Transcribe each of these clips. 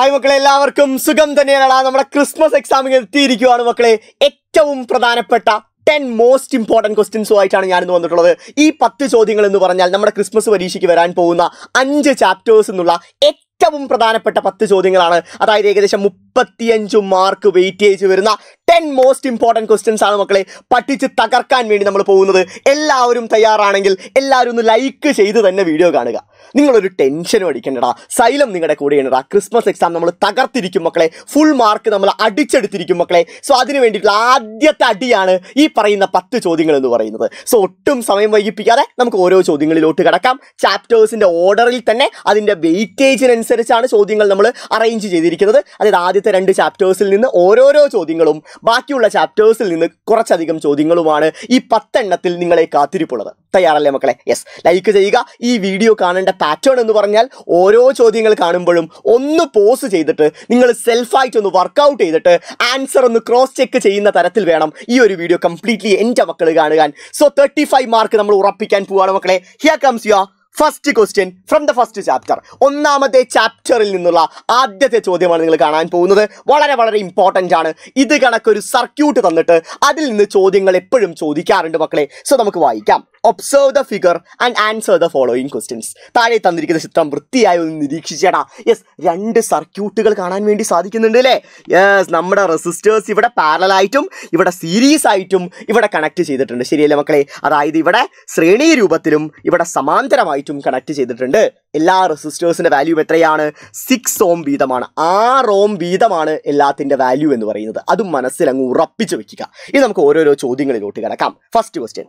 hi മക്കളെ എല്ലാവർക്കും സുഖം തന്നെയാണ് നമ്മുടെ ക്രിസ്മസ് എക്സാമിന് എത്തിയിരിക്കുവാണ് മക്കളെ ഏറ്റവും പ്രധാനപ്പെട്ട ടെൻ മോസ്റ്റ് ഇമ്പോർട്ടൻറ്റ് ഞാൻ ഞാനിന്ന് വന്നിട്ടുള്ളത് ഈ പത്ത് ചോദ്യങ്ങൾ എന്ന് പറഞ്ഞാൽ നമ്മുടെ ക്രിസ്മസ് പരീക്ഷയ്ക്ക് വരാൻ പോകുന്ന അഞ്ച് ചാപ്റ്റേഴ്സ് എന്നുള്ള ഏറ്റവും പ്രധാനപ്പെട്ട പത്ത് ചോദ്യങ്ങളാണ് അതായത് ഏകദേശം മുപ്പത്തിയഞ്ച് മാർക്ക് വെയിറ്റേജ് വരുന്ന ടെൻ മോസ്റ്റ് ഇമ്പോർട്ടൻറ്റ് ക്വസ്റ്റ്യൻസ് ആണ് മക്കളെ പഠിച്ച് തകർക്കാൻ വേണ്ടി നമ്മൾ പോകുന്നത് എല്ലാവരും തയ്യാറാണെങ്കിൽ എല്ലാവരും ഒന്ന് ലൈക്ക് ചെയ്ത് തന്നെ വീഡിയോ കാണുക നിങ്ങളൊരു ടെൻഷനും അടിക്കണ്ടടാ സൈലം നിങ്ങളുടെ കൂടെയാണടാ ക്രിസ്മസ് എക്സാം നമ്മൾ തകർത്തിരിക്കും മക്കളെ ഫുൾ മാർക്ക് നമ്മൾ അടിച്ചെടുത്തിരിക്കും മക്കളെ സോ അതിന് വേണ്ടിയിട്ടുള്ള ആദ്യത്തെ അടിയാണ് ഈ പറയുന്ന പത്ത് ചോദ്യങ്ങൾ എന്ന് പറയുന്നത് സോ ഒട്ടും സമയം വൈകിപ്പിക്കാതെ നമുക്ക് ഓരോ ചോദ്യങ്ങളിലോട്ട് കിടക്കാം ചാപ്റ്റേഴ്സിൻ്റെ ഓർഡറിൽ തന്നെ അതിൻ്റെ വെയിറ്റേജിനനുസരിച്ചാണ് ചോദ്യങ്ങൾ നമ്മൾ അറേഞ്ച് ചെയ്തിരിക്കുന്നത് അതായത് ആദ്യത്തെ രണ്ട് ചാപ്റ്റേഴ്സിൽ നിന്ന് ഓരോരോ ചോദ്യങ്ങളും ബാക്കിയുള്ള ചാപ്റ്റേഴ്സിൽ നിന്ന് കുറച്ചധികം ചോദ്യങ്ങളുമാണ് ഈ പത്തെണ്ണത്തിൽ നിങ്ങളെ കാത്തിരിപ്പുള്ളത് തയ്യാറല്ലേ മക്കളെ യെസ് ലൈക്ക് ചെയ്യുക ഈ വീഡിയോ കാണേണ്ട പാറ്റേൺ എന്ന് പറഞ്ഞാൽ ഓരോ ചോദ്യങ്ങൾ കാണുമ്പോഴും ഒന്ന് പോസ് ചെയ്തിട്ട് നിങ്ങൾ സെൽഫായിട്ട് ഒന്ന് വർക്കൗട്ട് ചെയ്തിട്ട് ആൻസർ ഒന്ന് ക്രോസ് ചെക്ക് ചെയ്യുന്ന തരത്തിൽ വേണം ഈ ഒരു വീഡിയോ കംപ്ലീറ്റ്ലി എൻ്റെ മക്കൾ കാണുക സോ തേർട്ടി മാർക്ക് നമ്മൾ ഉറപ്പിക്കാൻ പോവുകയാണ് മക്കളെ here comes your first question from the first chapter ഒന്നാമത്തെ ചാപ്റ്ററിൽ നിന്നുള്ള ആദ്യത്തെ ചോദ്യമാണ് നിങ്ങൾ കാണാൻ പോകുന്നത് വളരെ വളരെ ഇമ്പോർട്ടൻ്റ് ആണ് ഇത് കണക്കൊരു സർക്യൂട്ട് തന്നിട്ട് അതിൽ നിന്ന് ചോദ്യങ്ങൾ എപ്പോഴും ചോദിക്കാറുണ്ട് മക്കളെ സോ നമുക്ക് വായിക്കാം observe the figure and answer the following questions താഴെ തന്നിരിക്കുന്ന ചിത്രം വൃത്തിയായി ഒന്ന് നിരീക്ഷിച്ചേടാ യെസ് രണ്ട് സർക്യൂട്ടുകൾ കാണാൻ വേണ്ടി സാധിക്കുന്നുണ്ട് അല്ലേ യെസ് നമ്മുടെ റെസിസ്റ്റേഴ്സ് ഇവിടെ പാരലായിട്ടും ഇവിടെ സീരീസ് ആയിട്ടും ഇവിടെ കണക്ട് ചെയ്തിട്ടുണ്ട് ശരിയല്ലേ മക്കളെ അതായത് ഇവിടെ ശ്രേണീ രൂപത്തിലും ഇവിടെ സമാന്തരമായി ആയിട്ടും കണക്ട് ചെയ്തിട്ടുണ്ട് എല്ലാ റെസിസ്റ്റേഴ്സിൻ്റെ വാല്യൂ എത്രയാണ് സിക്സ് ഓം വീതമാണ് ആറ് ഓം വീതമാണ് എല്ലാത്തിൻ്റെ വാല്യൂ എന്ന് പറയുന്നത് അതും മനസ്സിൽ അങ്ങ് ഉറപ്പിച്ച് വെക്കുക ഇനി നമുക്ക് ഓരോരോ ചോദ്യങ്ങളിലോട്ട് കിടക്കാം first question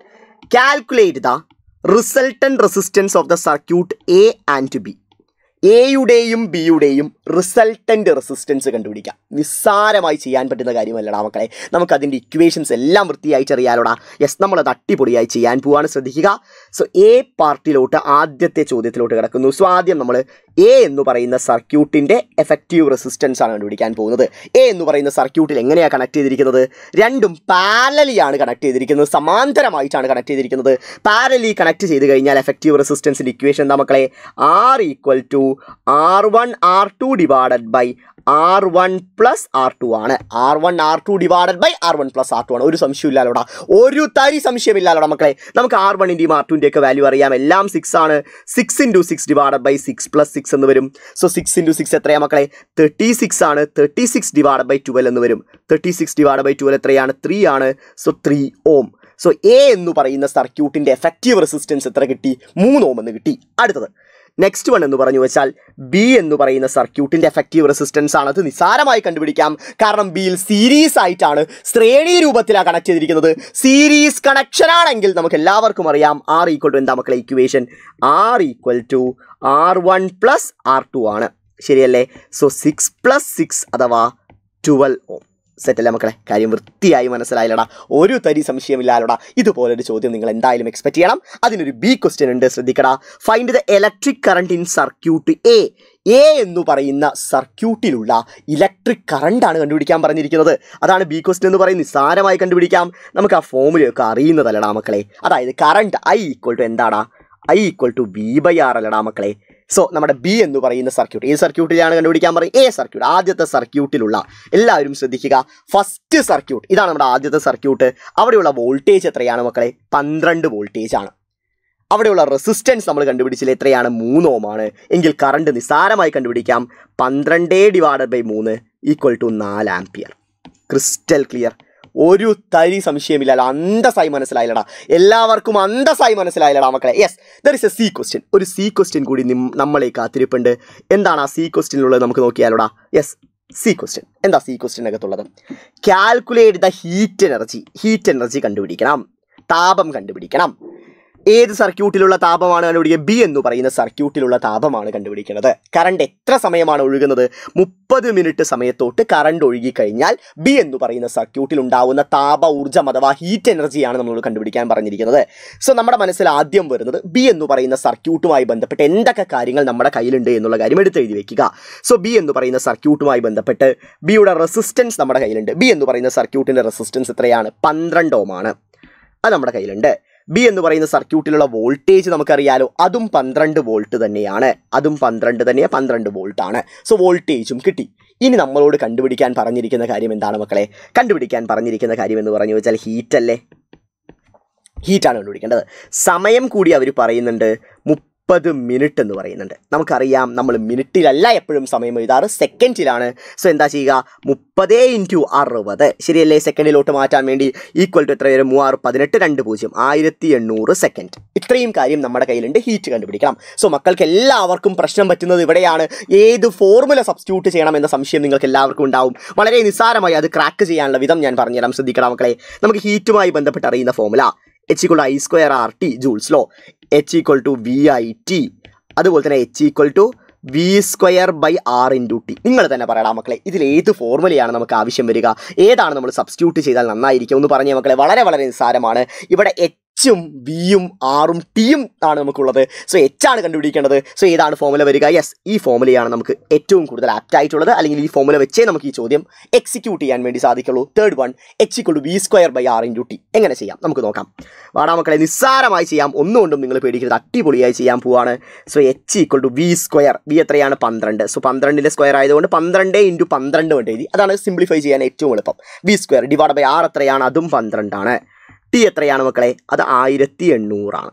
calculate the resultant resistance of the circuit A and B എയുടെയും ബിയുടെയും റിസൾട്ടൻ്റ് റെസിസ്റ്റൻസ് കണ്ടുപിടിക്കാം നിസ്സാരമായി ചെയ്യാൻ പറ്റുന്ന കാര്യമല്ലടാ മക്കളെ നമുക്കതിൻ്റെ ഇക്വേഷൻസ് എല്ലാം ചെറിയാലോടാ യെസ് നമ്മളത് അട്ടിപ്പൊടിയായി ചെയ്യാൻ പോവാണ് ശ്രദ്ധിക്കുക സോ എ പാർട്ടിയിലോട്ട് ആദ്യത്തെ ചോദ്യത്തിലോട്ട് കിടക്കുന്നു സോ ആദ്യം നമ്മൾ എ എന്ന് പറയുന്ന സർക്യൂട്ടിൻ്റെ എഫക്റ്റീവ് റെസിസ്റ്റൻസ് ആണ് കണ്ടുപിടിക്കാൻ പോകുന്നത് എ എന്ന് പറയുന്ന സർക്യൂട്ടിൽ എങ്ങനെയാണ് കണക്ട് ചെയ്തിരിക്കുന്നത് രണ്ടും പാരലിയാണ് കണക്ട് ചെയ്തിരിക്കുന്നത് സമാന്തരമായിട്ടാണ് കണക്ട് ചെയ്തിരിക്കുന്നത് പാരലി കണക്ട് ചെയ്ത് കഴിഞ്ഞാൽ എഫക്റ്റീവ് റെസിസ്റ്റൻസിൻ്റെ ഇക്വേഷൻ എന്താ മക്കളെ R equal to R one R two divided by R one plus R two ആണ് R one R two divided by R one plus R two ആണ് ഒരു സംശയം ഇല്ലാലോടാ ഒരു തരി സംശയമില്ലല്ലോടാ മക്കളെ നമുക്ക് ആർ വണ്ണിൻ്റെയും ആർ ഒക്കെ വാല്യൂ അറിയാം എല്ലാം സിക്സ് ആണ് six into six divided by six plus six എന്ന് വരും സോ സിക്സ് ഇൻറ്റു സിക്സ് എത്രയാണ് മക്കളെ തേർട്ടി സിക്സ് ആണ് thirty six divided by twelve എന്ന് വരും thirty six divided by twelve എത്രയാണ് ത്രീ ആണ് so three ohm so A എന്ന് പറയുന്ന സർക്യൂട്ടിൻ്റെ എഫക്റ്റീവ് റെസിസ്റ്റൻസ് എത്ര കിട്ടി മൂന്ന് ഓം എന്ന് കിട്ടി അടുത്തത് നെക്സ്റ്റ് വൺ എന്ന് പറഞ്ഞു വെച്ചാൽ ബി എന്ന് പറയുന്ന സർക്യൂട്ടിൻ്റെ എഫക്റ്റീവ് റെസിസ്റ്റൻസ് ആണ് അത് നിസാരമായി കണ്ടുപിടിക്കാം കാരണം ബിയിൽ സീരീസ് ആയിട്ടാണ് ശ്രേണി രൂപത്തിലാണ് കണക്ട് ചെയ്തിരിക്കുന്നത് സീരീസ് കണക്ഷൻ ആണെങ്കിൽ നമുക്ക് എല്ലാവർക്കും അറിയാം ആർ ഈക്വൽ ടു എന്താ മക്കളെ equation R equal to R one plus R two ആണ് ശരിയല്ലേ സോ സിക്സ് പ്ലസ് സിക്സ് അഥവാ ട്വൽവ് ഓം സെറ്റല്ലേ മക്കളെ കാര്യം വൃത്തിയായി മനസ്സിലായില്ലടാ ഒരു തരി സംശയമില്ലാലോടാ ഇതുപോലൊരു ചോദ്യം നിങ്ങൾ എന്തായാലും എക്സ്പെക്ട് ചെയ്യണം അതിനൊരു ബി ക്വസ്റ്റ്യൻ ഉണ്ട് ശ്രദ്ധിക്കടാ find the electric current in circuit A A എന്ന് പറയുന്ന സർക്യൂട്ടിലുള്ള ഇലക്ട്രിക് കറണ്ടാണ് കണ്ടുപിടിക്കാൻ പറഞ്ഞിരിക്കുന്നത് അതാണ് ബി ക്വസ്റ്റ്യൻ എന്ന് പറയുന്നത് നിസ്സാരമായി കണ്ടുപിടിക്കാം നമുക്ക് ആ ഫോമുലയൊക്കെ അറിയുന്നതല്ലടാ മക്കളെ അതായത് കറണ്ട് ഐ ഈക്വൾ ടു എന്താടാ I equal to B by R അല്ലടാ മക്കളെ സോ നമ്മുടെ ബി എന്ന് പറയുന്ന സർക്യൂട്ട് ഏത് സർക്യൂട്ടിലാണ് കണ്ടുപിടിക്കാൻ പറയും എ സർക്യൂട്ട് ആദ്യത്തെ സർക്യൂട്ടിലുള്ള എല്ലാവരും ശ്രദ്ധിക്കുക ഫസ്റ്റ് സർക്യൂട്ട് ഇതാണ് നമ്മുടെ ആദ്യത്തെ സർക്യൂട്ട് അവിടെയുള്ള വോൾട്ടേജ് എത്രയാണ് മക്കളെ പന്ത്രണ്ട് വോൾട്ടേജ് ആണ് അവിടെയുള്ള റെസിസ്റ്റൻസ് നമ്മൾ കണ്ടുപിടിച്ചിൽ എത്രയാണ് മൂന്ന് ഓം ആണ് എങ്കിൽ കറണ്ട് നിസ്സാരമായി കണ്ടുപിടിക്കാം പന്ത്രണ്ടേ ഡിവൈഡഡ് ബൈ മൂന്ന് ഈക്വൽ ടു നാല് ആംപിയർ ക്രിസ്റ്റൽ ക്ലിയർ ഒരു തരി സംശയമില്ല അന്തസ്സായി മനസ്സിലായില്ലടാ എല്ലാവർക്കും അന്തസ്സായി മനസ്സിലായില്ലടാ മക്കളെ yes there is a C question ഒരു സി ക്വസ്റ്റ്യൻ കൂടി നമ്മളെ കാത്തിരിപ്പുണ്ട് എന്താണ് ആ സി ക്വസ്റ്റ്യനുള്ളത് നമുക്ക് നോക്കിയാലോടാ യെസ് സി ക്വസ്റ്റ്യൻ എന്താ സി ക്വസ്റ്റ്യനകത്തുള്ളത് calculate the heat energy heat energy കണ്ടുപിടിക്കണം താപം കണ്ടുപിടിക്കണം ഏത് സർക്യൂട്ടിലുള്ള താപമാണ് കണ്ടുപിടിക്കുക ബി എന്ന് പറയുന്ന സർക്യൂട്ടിലുള്ള താപമാണ് കണ്ടുപിടിക്കുന്നത് കറണ്ട് എത്ര സമയമാണ് ഒഴുകുന്നത് മുപ്പത് മിനിറ്റ് സമയത്തോട്ട് കറണ്ട് ഒഴുകിക്കഴിഞ്ഞാൽ ബി എന്ന് പറയുന്ന സർക്യൂട്ടിൽ ഉണ്ടാവുന്ന താപ ഊർജ്ജം അഥവാ ഹീറ്റ് എനർജിയാണ് നമ്മളോട് കണ്ടുപിടിക്കാൻ പറഞ്ഞിരിക്കുന്നത് സോ നമ്മുടെ മനസ്സിൽ ആദ്യം വരുന്നത് ബി എന്ന് പറയുന്ന സർക്യൂട്ടുമായി ബന്ധപ്പെട്ട് എന്തൊക്കെ കാര്യങ്ങൾ നമ്മുടെ കയ്യിലുണ്ട് എന്നുള്ള കാര്യം എഴുതി വെക്കുക സോ ബി എന്ന് പറയുന്ന സർക്യൂട്ടുമായി ബന്ധപ്പെട്ട് ബിയുടെ റെസിസ്റ്റൻസ് നമ്മുടെ കയ്യിലുണ്ട് ബി എന്ന് പറയുന്ന സർക്യൂട്ടിൻ്റെ റെസിസ്റ്റൻസ് എത്രയാണ് പന്ത്രണ്ട് ഓമാണ് അത് നമ്മുടെ കയ്യിലുണ്ട് ബി എന്ന് പറയുന്ന സർക്യൂട്ടിലുള്ള വോൾട്ടേജ് നമുക്കറിയാലോ അതും പന്ത്രണ്ട് വോൾട്ട് തന്നെയാണ് അതും പന്ത്രണ്ട് തന്നെ പന്ത്രണ്ട് വോൾട്ടാണ് സോ വോൾട്ടേജും കിട്ടി ഇനി നമ്മളോട് കണ്ടുപിടിക്കാൻ പറഞ്ഞിരിക്കുന്ന കാര്യം എന്താണ് മക്കളെ കണ്ടുപിടിക്കാൻ പറഞ്ഞിരിക്കുന്ന കാര്യം എന്ന് പറഞ്ഞു വെച്ചാൽ ഹീറ്റ് അല്ലേ ഹീറ്റാണ് കണ്ടുപിടിക്കേണ്ടത് സമയം കൂടി അവർ പറയുന്നുണ്ട് മുപ്പത് മിനിറ്റ് എന്ന് പറയുന്നുണ്ട് നമുക്കറിയാം നമ്മൾ മിനിറ്റിലല്ല എപ്പോഴും സമയം എഴുതാറ് സെക്കൻഡിലാണ് സോ എന്താ ചെയ്യുക മുപ്പതേ ഇൻറ്റു അറുപത് ശരിയല്ലേ സെക്കൻഡിലോട്ട് മാറ്റാൻ വേണ്ടി ഈക്വൽ ടു എത്ര വരും മൂവാറ് പതിനെട്ട് രണ്ട് പൂജ്യം ആയിരത്തി എണ്ണൂറ് സെക്കൻഡ് ഇത്രയും കാര്യം നമ്മുടെ കയ്യിലുണ്ട് ഹീറ്റ് കണ്ടുപിടിക്കണം സോ മക്കൾക്ക് എല്ലാവർക്കും പ്രശ്നം പറ്റുന്നത് ഇവിടെയാണ് ഏത് ഫോർമുല സബ്സ്റ്റിറ്റ്യൂട്ട് ചെയ്യണം എന്ന സംശയം നിങ്ങൾക്ക് എല്ലാവർക്കും ഉണ്ടാവും വളരെ നിസ്സാരമായി അത് ക്രാക്ക് ചെയ്യാനുള്ള വിധം ഞാൻ പറഞ്ഞുതരാം ശ്രദ്ധിക്കണം മക്കളെ നമുക്ക് ഹീറ്റുമായി ബന്ധപ്പെട്ട് അറിയുന്ന formula H equal to I square R T joule's law H equal to V I T അതുപോലെ തന്നെ H equal to V square by R into T നിങ്ങൾ തന്നെ പറയണം മക്കളെ ഇതിൽ ഏത് ഫോർമുലയാണ് നമുക്ക് ആവശ്യം വരിക ഏതാണ് നമ്മൾ സബ്സ്റ്റിറ്റ്യൂട്ട് ചെയ്താൽ നന്നായിരിക്കും എന്ന് പറഞ്ഞ മക്കളെ വളരെ വളരെ നിസ്സാരമാണ് ഇവിടെ എച്ച് എച്ചും ബിയും ആറും ടിയും ആണ് നമുക്കുള്ളത് സോ ആണ് കണ്ടുപിടിക്കേണ്ടത് സോ ഏതാണ് ഫോമുല വരിക യെസ് ഈ ഫോമുലയാണ് നമുക്ക് ഏറ്റവും കൂടുതൽ ആപ്റ്റ് ആയിട്ടുള്ളത് അല്ലെങ്കിൽ ഈ ഫോമുല വെച്ചേ നമുക്ക് ഈ ചോദ്യം എക്സിക്യൂട്ട് ചെയ്യാൻ വേണ്ടി സാധിക്കുള്ളൂ third one H equal B square by R into T എങ്ങനെ ചെയ്യാം നമുക്ക് നോക്കാം വാടാ മക്കളെ നിസ്സാരമായി ചെയ്യാം ഒന്നുകൊണ്ടും നിങ്ങൾ പേടിക്കരുത് അടിപൊളിയായി ചെയ്യാൻ പോവാണ് so H equal to B square B എത്രയാണ് പന്ത്രണ്ട് സോ പന്ത്രണ്ടിൻ്റെ സ്ക്വയർ ആയതുകൊണ്ട് പന്ത്രണ്ട് ഇൻറ്റു പന്ത്രണ്ട് കൊണ്ട് എഴുതി അതാണ് സിംപ്ലിഫൈ ചെയ്യാൻ ഏറ്റവും എളുപ്പം B square divide by R എത്രയാണ് അതും പന്ത്രണ്ടാണ് വൃത്തി എത്രയാണ് മക്കളെ അത് ആയിരത്തി എണ്ണൂറാണ്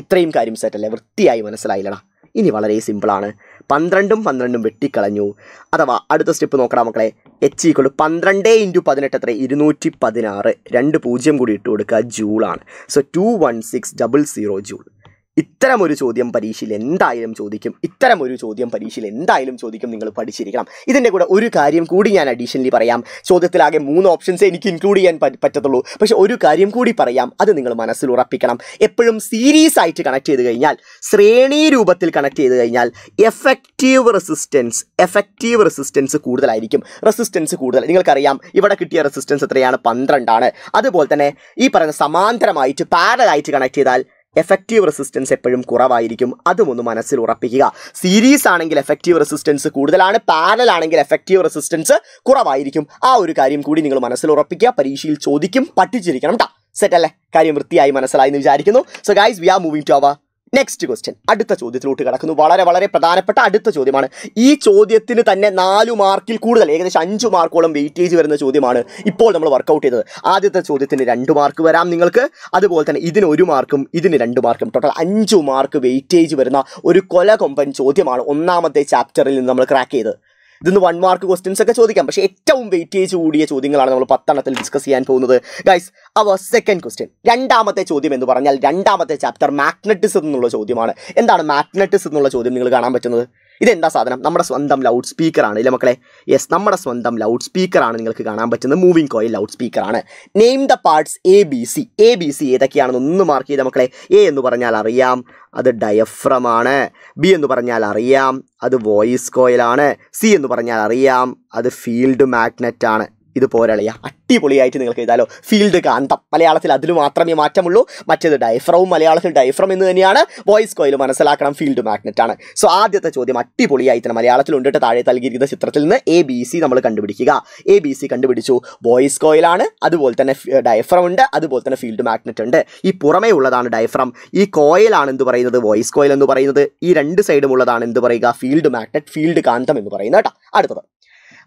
ഇത്രയും കാര്യം സെറ്റല്ലേ വൃത്തിയായി മനസ്സിലായില്ലടാ ഇനി വളരെ സിമ്പിളാണ് പന്ത്രണ്ടും പന്ത്രണ്ടും വെട്ടിക്കളഞ്ഞു അഥവാ അടുത്ത സ്റ്റെപ്പ് നോക്കടാ മക്കളെ എച്ച് ഈക്വൾ പന്ത്രണ്ട് ഇൻറ്റു പതിനെട്ട് എത്ര ഇരുന്നൂറ്റി പതിനാറ് രണ്ട് പൂജ്യം കൂടി ഇട്ട് കൊടുക്കുക ജൂളാണ് so two one six double zero joule ഇത്തരമൊരു ഒരു ചോദ്യം പരീക്ഷയിൽ എന്തായാലും ചോദിക്കും ഇത്തരമൊരു ഒരു ചോദ്യം പരീക്ഷയിൽ എന്തായാലും ചോദിക്കും നിങ്ങൾ പഠിച്ചിരിക്കണം ഇതിൻ്റെ കൂടെ ഒരു കാര്യം കൂടി ഞാൻ അഡീഷണലി പറയാം ചോദ്യത്തിലാകെ മൂന്ന് ഓപ്ഷൻസ് എനിക്ക് ഇൻക്ലൂഡ് ചെയ്യാൻ പറ്റത്തുള്ളൂ പക്ഷേ ഒരു കാര്യം കൂടി പറയാം അത് നിങ്ങൾ മനസ്സിൽ ഉറപ്പിക്കണം എപ്പോഴും സീരീസ് ആയിട്ട് കണക്ട് ചെയ്ത് കഴിഞ്ഞാൽ ശ്രേണി രൂപത്തിൽ കണക്ട് ചെയ്ത് കഴിഞ്ഞാൽ എഫക്റ്റീവ് റെസിസ്റ്റൻസ് എഫക്റ്റീവ് റെസിസ്റ്റൻസ് കൂടുതലായിരിക്കും റെസിസ്റ്റൻസ് കൂടുതൽ നിങ്ങൾക്കറിയാം ഇവിടെ കിട്ടിയ റെസിസ്റ്റൻസ് എത്രയാണ് പന്ത്രണ്ടാണ് അതുപോലെ തന്നെ ഈ പറയുന്ന സമാന്തരമായിട്ട് പാരലായിട്ട് കണക്ട് ചെയ്താൽ എഫക്റ്റീവ് റെസിസ്റ്റൻസ് എപ്പോഴും കുറവായിരിക്കും അതും ഒന്ന് മനസ്സിൽ ഉറപ്പിക്കുക സീരീസ് ആണെങ്കിൽ എഫക്റ്റീവ് റെസിസ്റ്റൻസ് കൂടുതലാണ് പാനൽ ആണെങ്കിൽ എഫക്റ്റീവ് റെസിസ്റ്റൻസ് കുറവായിരിക്കും ആ ഒരു കാര്യം കൂടി നിങ്ങൾ മനസ്സിൽ ഉറപ്പിക്കുക പരീക്ഷയിൽ ചോദിക്കും പഠിച്ചിരിക്കണം കേട്ടോ സെറ്റ് അല്ലേ കാര്യം വൃത്തിയായി മനസ്സിലായി എന്ന് വിചാരിക്കുന്നു so guys we are moving to our next question അടുത്ത ചോദ്യത്തിലോട്ട് കടക്കുന്നു വളരെ വളരെ പ്രധാനപ്പെട്ട അടുത്ത ചോദ്യമാണ് ഈ ചോദ്യത്തിന് തന്നെ നാല് മാർക്കിൽ കൂടുതൽ ഏകദേശം അഞ്ച് മാർക്കോളം വെയിറ്റേജ് വരുന്ന ചോദ്യമാണ് ഇപ്പോൾ നമ്മൾ വർക്കൗട്ട് ചെയ്തത് ആദ്യത്തെ ചോദ്യത്തിന് രണ്ട് മാർക്ക് വരാം നിങ്ങൾക്ക് അതുപോലെ തന്നെ ഇതിന് ഒരു മാർക്കും ഇതിന് രണ്ട് മാർക്കും ടോട്ടൽ അഞ്ച് മാർക്ക് വെയിറ്റേജ് വരുന്ന ഒരു കൊല കൊമ്പൻ ചോദ്യമാണ് ഒന്നാമത്തെ ചാപ്റ്ററിൽ നിന്ന് നമ്മൾ ക്രാക്ക് ചെയ്തത് ഇതിന്ന് വൺ മാർക്ക് ക്വസ്റ്റ്യൻസ് ഒക്കെ ചോദിക്കാം പക്ഷേ ഏറ്റവും വെയിറ്റേജ് കൂടിയ ചോദ്യങ്ങളാണ് നമ്മൾ പത്തെണ്ണത്തിൽ ഡിസ്കസ് ചെയ്യാൻ പോകുന്നത് ഗൈസ് അവർ സെക്കൻഡ് ക്വസ്റ്റ്യൻ രണ്ടാമത്തെ ചോദ്യം എന്ന് പറഞ്ഞാൽ രണ്ടാമത്തെ ചാപ്റ്റർ മാഗ്നറ്റിസം എന്നുള്ള ചോദ്യമാണ് എന്താണ് മാഗ്നറ്റിസം എന്നുള്ള ചോദ്യം നിങ്ങൾ കാണാൻ പറ്റുന്നത് ഇതെന്താ സാധനം നമ്മുടെ സ്വന്തം ലൗഡ് സ്പീക്കറാണ് ഇല്ല മക്കളെ യെസ് നമ്മുടെ സ്വന്തം ലൗഡ് സ്പീക്കറാണ് നിങ്ങൾക്ക് കാണാൻ പറ്റുന്നത് മൂവിംഗ് കോയിൽ ലൗഡ് സ്പീക്കറാണ് name the parts A B C A B C ഏതൊക്കെയാണെന്ന് ഒന്ന് മാർക്ക് ചെയ്ത മക്കളെ എ എന്ന് പറഞ്ഞാൽ അറിയാം അത് ഡയഫ്രമാണ് ബി എന്ന് പറഞ്ഞാൽ അറിയാം അത് വോയിസ് കോയിലാണ് സി എന്ന് പറഞ്ഞാൽ അറിയാം അത് ഫീൽഡ് മാഗ്നറ്റാണ് ആണ് ഇത് പോരളിയ അടിപൊളിയായിട്ട് നിങ്ങൾക്ക് എഴുതാലോ ഫീൽഡ് കാന്തം മലയാളത്തിൽ അതിൽ മാത്രമേ മാറ്റമുള്ളൂ മറ്റേത് ഡൈഫ്രവും മലയാളത്തിൽ ഡൈഫ്രം എന്ന് തന്നെയാണ് വോയിസ് കോയിൽ മനസ്സിലാക്കണം ഫീൽഡ് മാഗ്നറ്റ് ആണ് സോ ആദ്യത്തെ ചോദ്യം അടിപൊളിയായിട്ട് തന്നെ മലയാളത്തിൽ ഉണ്ടിട്ട് താഴെ നൽകിയിരിക്കുന്ന ചിത്രത്തിൽ നിന്ന് എ ബി സി നമ്മൾ കണ്ടുപിടിക്കുക എ ബി സി കണ്ടുപിടിച്ചു വോയിസ് കോയിലാണ് അതുപോലെ തന്നെ ഡൈഫ്രം ഉണ്ട് അതുപോലെ തന്നെ ഫീൽഡ് മാഗ്നറ്റ് ഉണ്ട് ഈ പുറമേ ഉള്ളതാണ് ഡൈഫ്രം ഈ കോയിലാണ് എന്ത് പറയുന്നത് വോയിസ് കോയിൽ എന്ന് പറയുന്നത് ഈ രണ്ട് സൈഡും ഉള്ളതാണ് എന്ത് പറയുക ഫീൽഡ് മാഗ്നറ്റ് ഫീൽഡ് കാന്തം എന്ന് പറയുന്നത് കേട്ടോ അടുത്തത്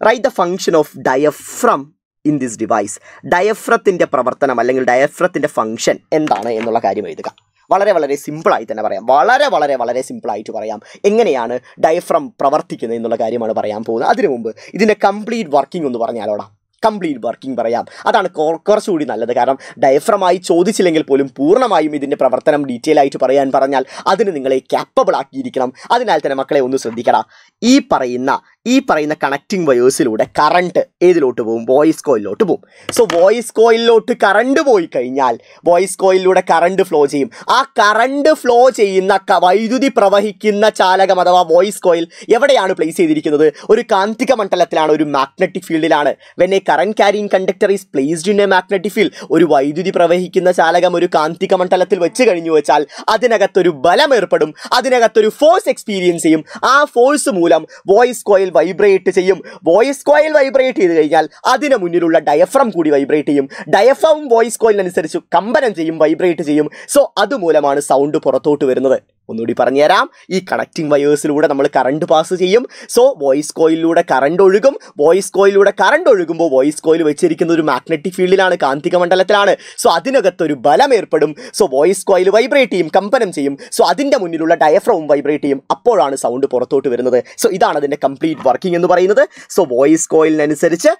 write the function of diaphragm in this device ഡയഫ്രത്തിൻ്റെ പ്രവർത്തനം അല്ലെങ്കിൽ ഡയഫ്രത്തിൻ്റെ ഫങ്ഷൻ എന്താണ് എന്നുള്ള കാര്യം എഴുതുക വളരെ വളരെ സിമ്പിളായി തന്നെ പറയാം വളരെ വളരെ വളരെ സിമ്പിളായിട്ട് പറയാം എങ്ങനെയാണ് ഡയഫ്രം പ്രവർത്തിക്കുന്നത് എന്നുള്ള കാര്യമാണ് പറയാൻ പോകുന്നത് അതിനു മുമ്പ് ഇതിൻ്റെ കംപ്ലീറ്റ് വർക്കിംഗ് എന്ന് പറഞ്ഞാലോടാ കംപ്ലീറ്റ് വർക്കിംഗ് പറയാം അതാണ് കുറച്ചുകൂടി നല്ലത് കാരണം ഡയഫ്രമായി ചോദിച്ചില്ലെങ്കിൽ പോലും പൂർണ്ണമായും ഇതിൻ്റെ പ്രവർത്തനം ഡീറ്റെയിൽ ആയിട്ട് പറയാൻ പറഞ്ഞാൽ അതിന് നിങ്ങളെ ക്യാപ്പബിൾ ആക്കിയിരിക്കണം അതിനാൽ തന്നെ മക്കളെ ഒന്ന് ശ്രദ്ധിക്കണം ഈ പറയുന്ന ഈ പറയുന്ന കണക്റ്റിംഗ് വയേഴ്സിലൂടെ കറണ്ട് ഏതിലോട്ട് പോകും വോയിസ് കോയിലോട്ട് പോകും സോ വോയിസ് കോയിലോട്ട് കറണ്ട് പോയി കഴിഞ്ഞാൽ വോയിസ് കോയിലൂടെ കറണ്ട് ഫ്ലോ ചെയ്യും ആ കറണ്ട് ഫ്ലോ ചെയ്യുന്ന വൈദ്യുതി പ്രവഹിക്കുന്ന ചാലകം അഥവാ വോയിസ് കോയിൽ എവിടെയാണ് പ്ലേസ് ചെയ്തിരിക്കുന്നത് ഒരു കാന്തിക മണ്ഡലത്തിലാണ് ഒരു മാഗ്നറ്റിക് ഫീൽഡിലാണ് when a current carrying conductor is placed in a magnetic field ഒരു വൈദ്യുതി പ്രവഹിക്കുന്ന ചാലകം ഒരു കാന്തിക മണ്ഡലത്തിൽ വെച്ച് കഴിഞ്ഞു വെച്ചാൽ അതിനകത്തൊരു ബലം ഏർപ്പെടും അതിനകത്തൊരു ഫോഴ്സ് എക്സ്പീരിയൻസ് ചെയ്യും ആ ഫോഴ്സ് മൂലം വോയിസ് കോയിൽ വൈബ്രേറ്റ് ചെയ്യും വോയിസ് കോയിൽ വൈബ്രേറ്റ് ചെയ്ത് കഴിഞ്ഞാൽ അതിന് മുന്നിലുള്ള ഡയഫ്രം കൂടി വൈബ്രേറ്റ് ചെയ്യും ഡയഫ്രം വോയിസ് കോയിലിനനുസരിച്ച് കമ്പനം ചെയ്യും വൈബ്രേറ്റ് ചെയ്യും സോ അതുമൂലമാണ് സൗണ്ട് പുറത്തോട്ട് വരുന്നത് ഒന്നുകൂടി പറഞ്ഞുതരാം ഈ കണക്റ്റിംഗ് വയേഴ്സിലൂടെ നമ്മൾ കറണ്ട് പാസ് ചെയ്യും സോ വോയിസ് കോയിലൂടെ കറണ്ട് ഒഴുകും വോയിസ് കോയിലൂടെ കറണ്ട് ഒഴുകുമ്പോൾ വോയിസ് കോയിൽ വെച്ചിരിക്കുന്ന ഒരു മാഗ്നറ്റിക് ഫീൽഡിലാണ് കാന്തിക മണ്ഡലത്തിലാണ് സോ അതിനകത്തൊരു ബലം ഏർപ്പെടും സോ വോയിസ് കോയിൽ വൈബ്രേറ്റ് ചെയ്യും കമ്പനം ചെയ്യും സോ അതിൻ്റെ മുന്നിലുള്ള ഡയഫ്രവും വൈബ്രേറ്റ് ചെയ്യും അപ്പോഴാണ് സൗണ്ട് പുറത്തോട്ട് വരുന്നത് സോ ഇതാണ് അതിൻ്റെ കംപ്ലീറ്റ് വർക്കിംഗ് എന്ന് പറയുന്നത് സോ വോയിസ് കോയിലിനനുസരിച്ച്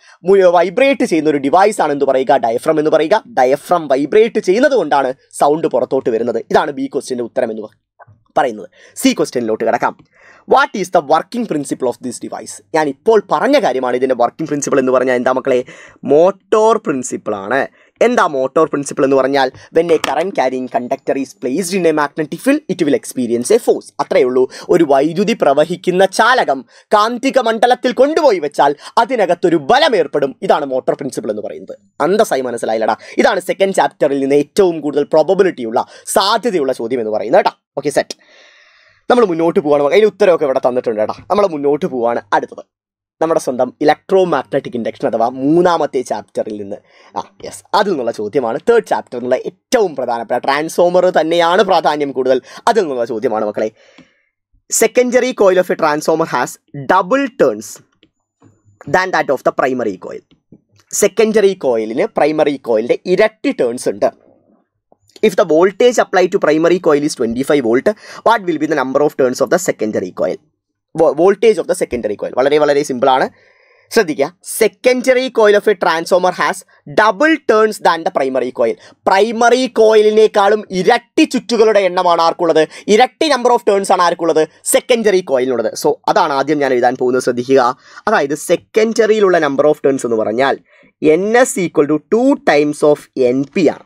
വൈബ്രേറ്റ് ചെയ്യുന്ന ഒരു ഡിവൈസ് ആണ് എന്ന് പറയുക ഡയഫ്രം എന്ന് പറയുക ഡയഫ്രം വൈബ്രേറ്റ് ചെയ്യുന്നത് കൊണ്ടാണ് സൗണ്ട് പുറത്തോട്ട് വരുന്നത് ഇതാണ് ബി ക്വസ്റ്റിൻ്റെ ഉത്തരം എന്ന് പറയുന്നത് പറയുന്നത് സി ക്വസ്റ്റ്യനിലോട്ട് കിടക്കാം what is the working principle of this device ഞാൻ ഇപ്പോൾ പറഞ്ഞ കാര്യമാണ് ഇതിൻ്റെ വർക്കിംഗ് പ്രിൻസിപ്പിൾ എന്ന് പറഞ്ഞാൽ എന്താ മക്കളെ മോട്ടോർ പ്രിൻസിപ്പിളാണ് എന്താ മോട്ടോർ പ്രിൻസിപ്പിൾ എന്ന് പറഞ്ഞാൽ when a current carrying conductor is placed in a magnetic field it will experience a force അത്രയേ ഉള്ളൂ ഒരു വൈദ്യുതി പ്രവഹിക്കുന്ന ചാലകം കാന്തിക മണ്ഡലത്തിൽ കൊണ്ടുപോയി വെച്ചാൽ അതിനകത്തൊരു ബലം ഏർപ്പെടും ഇതാണ് മോട്ടോർ പ്രിൻസിപ്പിൾ എന്ന് പറയുന്നത് അന്തസ്സായി മനസ്സിലായില്ലടാ ഇതാണ് സെക്കൻഡ് ചാപ്റ്ററിൽ നിന്ന് ഏറ്റവും കൂടുതൽ ഉള്ള സാധ്യതയുള്ള ചോദ്യം എന്ന് പറയുന്നത് കേട്ടോ ഓക്കെ സെറ്റ് നമ്മൾ മുന്നോട്ട് പോവുകയാണ് അതിന് ഉത്തരവൊക്കെ ഇവിടെ തന്നിട്ടുണ്ട് കേട്ടോ നമ്മൾ മുന്നോട്ട് പോവാണ് അടുത്തത് നമ്മുടെ സ്വന്തം ഇലക്ട്രോ മാഗ്നറ്റിക് ഇൻഡക്ഷൻ അഥവാ മൂന്നാമത്തെ ചാപ്റ്ററിൽ നിന്ന് ആ യെസ് അതിൽ നിന്നുള്ള ചോദ്യമാണ് തേർഡ് ചാപ്റ്റർ എന്നുള്ള ഏറ്റവും പ്രധാനപ്പെട്ട ട്രാൻസ്ഫോമർ തന്നെയാണ് പ്രാധാന്യം കൂടുതൽ അതിൽ നിന്നുള്ള ചോദ്യമാണ് മക്കളെ secondary coil of a transformer has double turns than that of the primary coil secondary കോയിലിന് പ്രൈമറി കോയിലിൻ്റെ ഇരട്ടി ടേൺസ് ഉണ്ട് if the voltage apply to primary coil is twenty five volt what will be the number of turns of the secondary coil voltage of the secondary coil വളരെ വളരെ സിമ്പിളാണ് ശ്രദ്ധിക്കുക secondary coil of a transformer has double turns than the primary coil പ്രൈമറി കോയിലിനേക്കാളും ഇരട്ടി ചുറ്റുകളുടെ എണ്ണമാണ് ആർക്കുള്ളത് ഇരട്ടി number of turns ആണ് ആർക്കുള്ളത് സെക്കൻഡറി കോയിലിനുള്ളത് സോ അതാണ് ആദ്യം ഞാൻ എഴുതാൻ പോകുന്നത് ശ്രദ്ധിക്കുക അതായത് സെക്കൻഡറിയിലുള്ള നമ്പർ ഓഫ് ടേൺസ് എന്ന് പറഞ്ഞാൽ N S equal to two times of N P ആണ്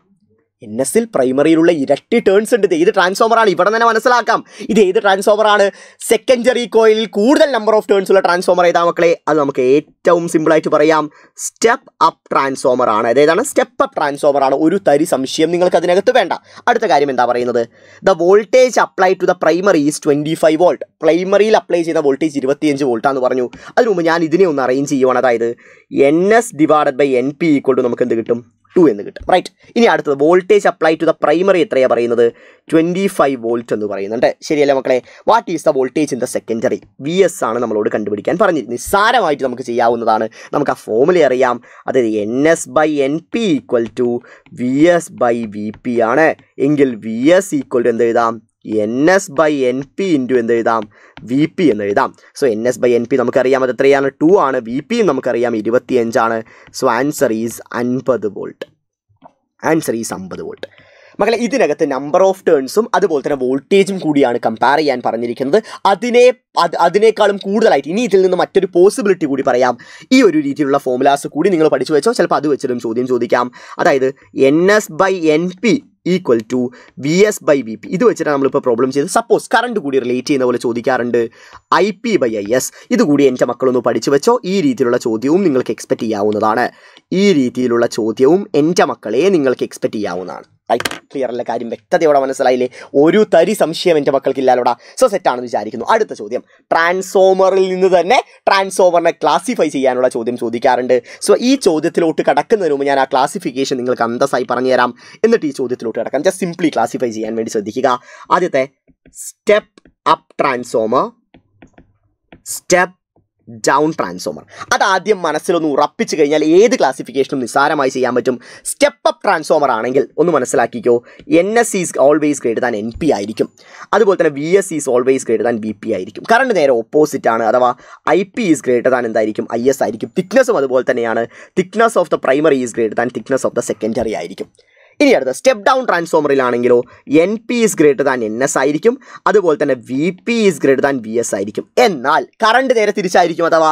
എൻ എൽ പ്രൈമറിയിലുള്ള ഇരട്ടി ടേൺസ് ഉണ്ട് ഇത് ഏത് ട്രാൻസ്ഫോമറാണ് ഇവിടെ തന്നെ മനസ്സിലാക്കാം ഇത് ഏത് ട്രാൻസ്ഫോമറാണ് സെക്കൻഡറി കോയിലിൽ കൂടുതൽ നമ്പർ ഓഫ് ടേൺസ് ഉള്ള ട്രാൻസ്ഫോമർ ഏതാ മക്കളെ അത് നമുക്ക് ഏറ്റവും സിമ്പിളായിട്ട് പറയാം സ്റ്റെപ്പ് അപ്പ് ട്രാൻസ്ഫോമർ ആണ് അതായതാണ് സ്റ്റെപ്പ് അപ്പ് ട്രാൻസ്ഫോമർ ആണ് ഒരു തരി സംശയം നിങ്ങൾക്ക് അതിനകത്ത് വേണ്ട അടുത്ത കാര്യം എന്താ പറയുന്നത് the voltage apply to the primary is twenty five volt പ്രൈമറിയിൽ അപ്ലൈ ചെയ്യുന്ന വോൾട്ടേജ് ഇരുപത്തിയഞ്ച് വോൾട്ടാന്ന് പറഞ്ഞു അതിനു മുമ്പ് ഞാൻ ഇതിനെ ഒന്ന് അറേഞ്ച് ചെയ്യുവാണ് അതായത് N S divided by N P equal to നമുക്ക് എന്ത് കിട്ടും ടു എന്ന് കിട്ടും റൈറ്റ് ഇനി അടുത്തത് voltage apply to the primary എത്രയാണ് പറയുന്നത് ട്വൻറ്റി ഫൈവ് വോൾട്ട് എന്ന് പറയുന്നുണ്ട് ശരിയല്ലേ മക്കളെ what is the voltage in the secondary V S ആണ് നമ്മളോട് കണ്ടുപിടിക്കാൻ പറഞ്ഞത് നിസ്സാരമായിട്ട് നമുക്ക് ചെയ്യാവുന്നതാണ് നമുക്ക് ആ ഫോമുല അറിയാം അതായത് N S by N P equal to V S by V P ആണ് എങ്കിൽ വി എസ് ഈക്വൽ ടു എന്ത് എഴുതാം N S by N P into എന്ത് എഴുതാം വി പി എന്ന് എഴുതാം so N S by N P നമുക്കറിയാം അത് എത്രയാണ് ടു ആണ് വി പിയും നമുക്കറിയാം ഇരുപത്തിയഞ്ചാണ് സോ ആൻസർ ഈസ് അൻപത് വോൾട്ട് ആൻസർ ഈസ് അമ്പത് വോൾട്ട് മകളെ ഇതിനകത്ത് നമ്പർ ഓഫ് ടേൺസും അതുപോലെ തന്നെ വോൾട്ടേജും കൂടിയാണ് കമ്പയർ ചെയ്യാൻ പറഞ്ഞിരിക്കുന്നത് അതിനെ അത് അതിനേക്കാളും കൂടുതലായിട്ട് ഇനി ഇതിൽ നിന്ന് മറ്റൊരു പോസിബിലിറ്റി കൂടി പറയാം ഈ ഒരു രീതിയിലുള്ള ഫോമുലാസ് കൂടി നിങ്ങൾ പഠിച്ചു വെച്ചോ ചിലപ്പോൾ അത് വെച്ചിട്ടും ചോദ്യം ചോദിക്കാം അതായത് N S by N P equal to V S by V P ഇത് വെച്ചിട്ട് നമ്മളിപ്പോൾ പ്രോബ്ലം ചെയ്ത് സപ്പോസ് കറണ്ട് കൂടി റിലേറ്റ് ചെയ്യുന്ന പോലെ ചോദിക്കാറുണ്ട് I P by I S ഇതുകൂടി എൻ്റെ മക്കളൊന്ന് പഠിച്ചു വെച്ചോ ഈ രീതിയിലുള്ള ചോദ്യവും നിങ്ങൾക്ക് എക്സ്പെക്റ്റ് ചെയ്യാവുന്നതാണ് ഈ രീതിയിലുള്ള ചോദ്യവും എൻ്റെ മക്കളെ നിങ്ങൾക്ക് എക്സ്പെക്റ്റ് ചെയ്യാവുന്നതാണ് ക്ലിയർ അല്ല കാര്യം വ്യക്തതയോടെ മനസ്സിലായില്ലേ ഒരു തരി സംശയം എൻ്റെ മക്കൾക്കില്ലാലോടാ സോ സെറ്റാണെന്ന് വിചാരിക്കുന്നു അടുത്ത ചോദ്യം ട്രാൻസ്ഫോമറിൽ നിന്ന് തന്നെ ട്രാൻസ്ഫോമറിനെ ക്ലാസിഫൈ ചെയ്യാനുള്ള ചോദ്യം ചോദിക്കാറുണ്ട് സോ ഈ ചോദ്യത്തിലോട്ട് കടക്കുന്നതിന് മുമ്പ് ഞാൻ ആ ക്ലാസിഫിക്കേഷൻ നിങ്ങൾക്ക് അന്തസ്സായി പറഞ്ഞുതരാം എന്നിട്ട് ഈ ചോദ്യത്തിലോട്ട് കിടക്കാം ജസ്റ്റ് സിംപ്ലി ക്ലാസിഫൈ ചെയ്യാൻ വേണ്ടി ശ്രദ്ധിക്കുക ആദ്യത്തെ step up transformer step down transformer അതാദ്യം മനസ്സിലൊന്ന് ഉറപ്പിച്ചു കഴിഞ്ഞാൽ ഏത് ക്ലാസിഫിക്കേഷനും നിസ്സാരമായി ചെയ്യാൻ പറ്റും സ്റ്റെപ്പ് അപ്പ് ട്രാൻസ്ഫോമർ ആണെങ്കിൽ ഒന്ന് മനസ്സിലാക്കിക്കോ N S is always greater than N P ആയിരിക്കും അതുപോലെ തന്നെ V S is always greater than V P ആയിരിക്കും കറണ്ട് നേരെ ഓപ്പോസിറ്റ് ആണ് അഥവാ ഐ പി ഈസ് ഗ്രേഡ് താൻ എന്തായിരിക്കും ഐ എസ് ആയിരിക്കും തിക്നെസ്സും അതുപോലെ തന്നെയാണ് thickness of the primary is greater than thickness of the secondary ആയിരിക്കും ഇനി അടുത്ത സ്റ്റെപ്പ് ഡൗൺ ട്രാൻസ്ഫോമറിലാണെങ്കിലോ N P is greater than N S ആയിരിക്കും അതുപോലെ തന്നെ V P is greater than V S ആയിരിക്കും എന്നാൽ കറണ്ട് നേരെ തിരിച്ചായിരിക്കും അഥവാ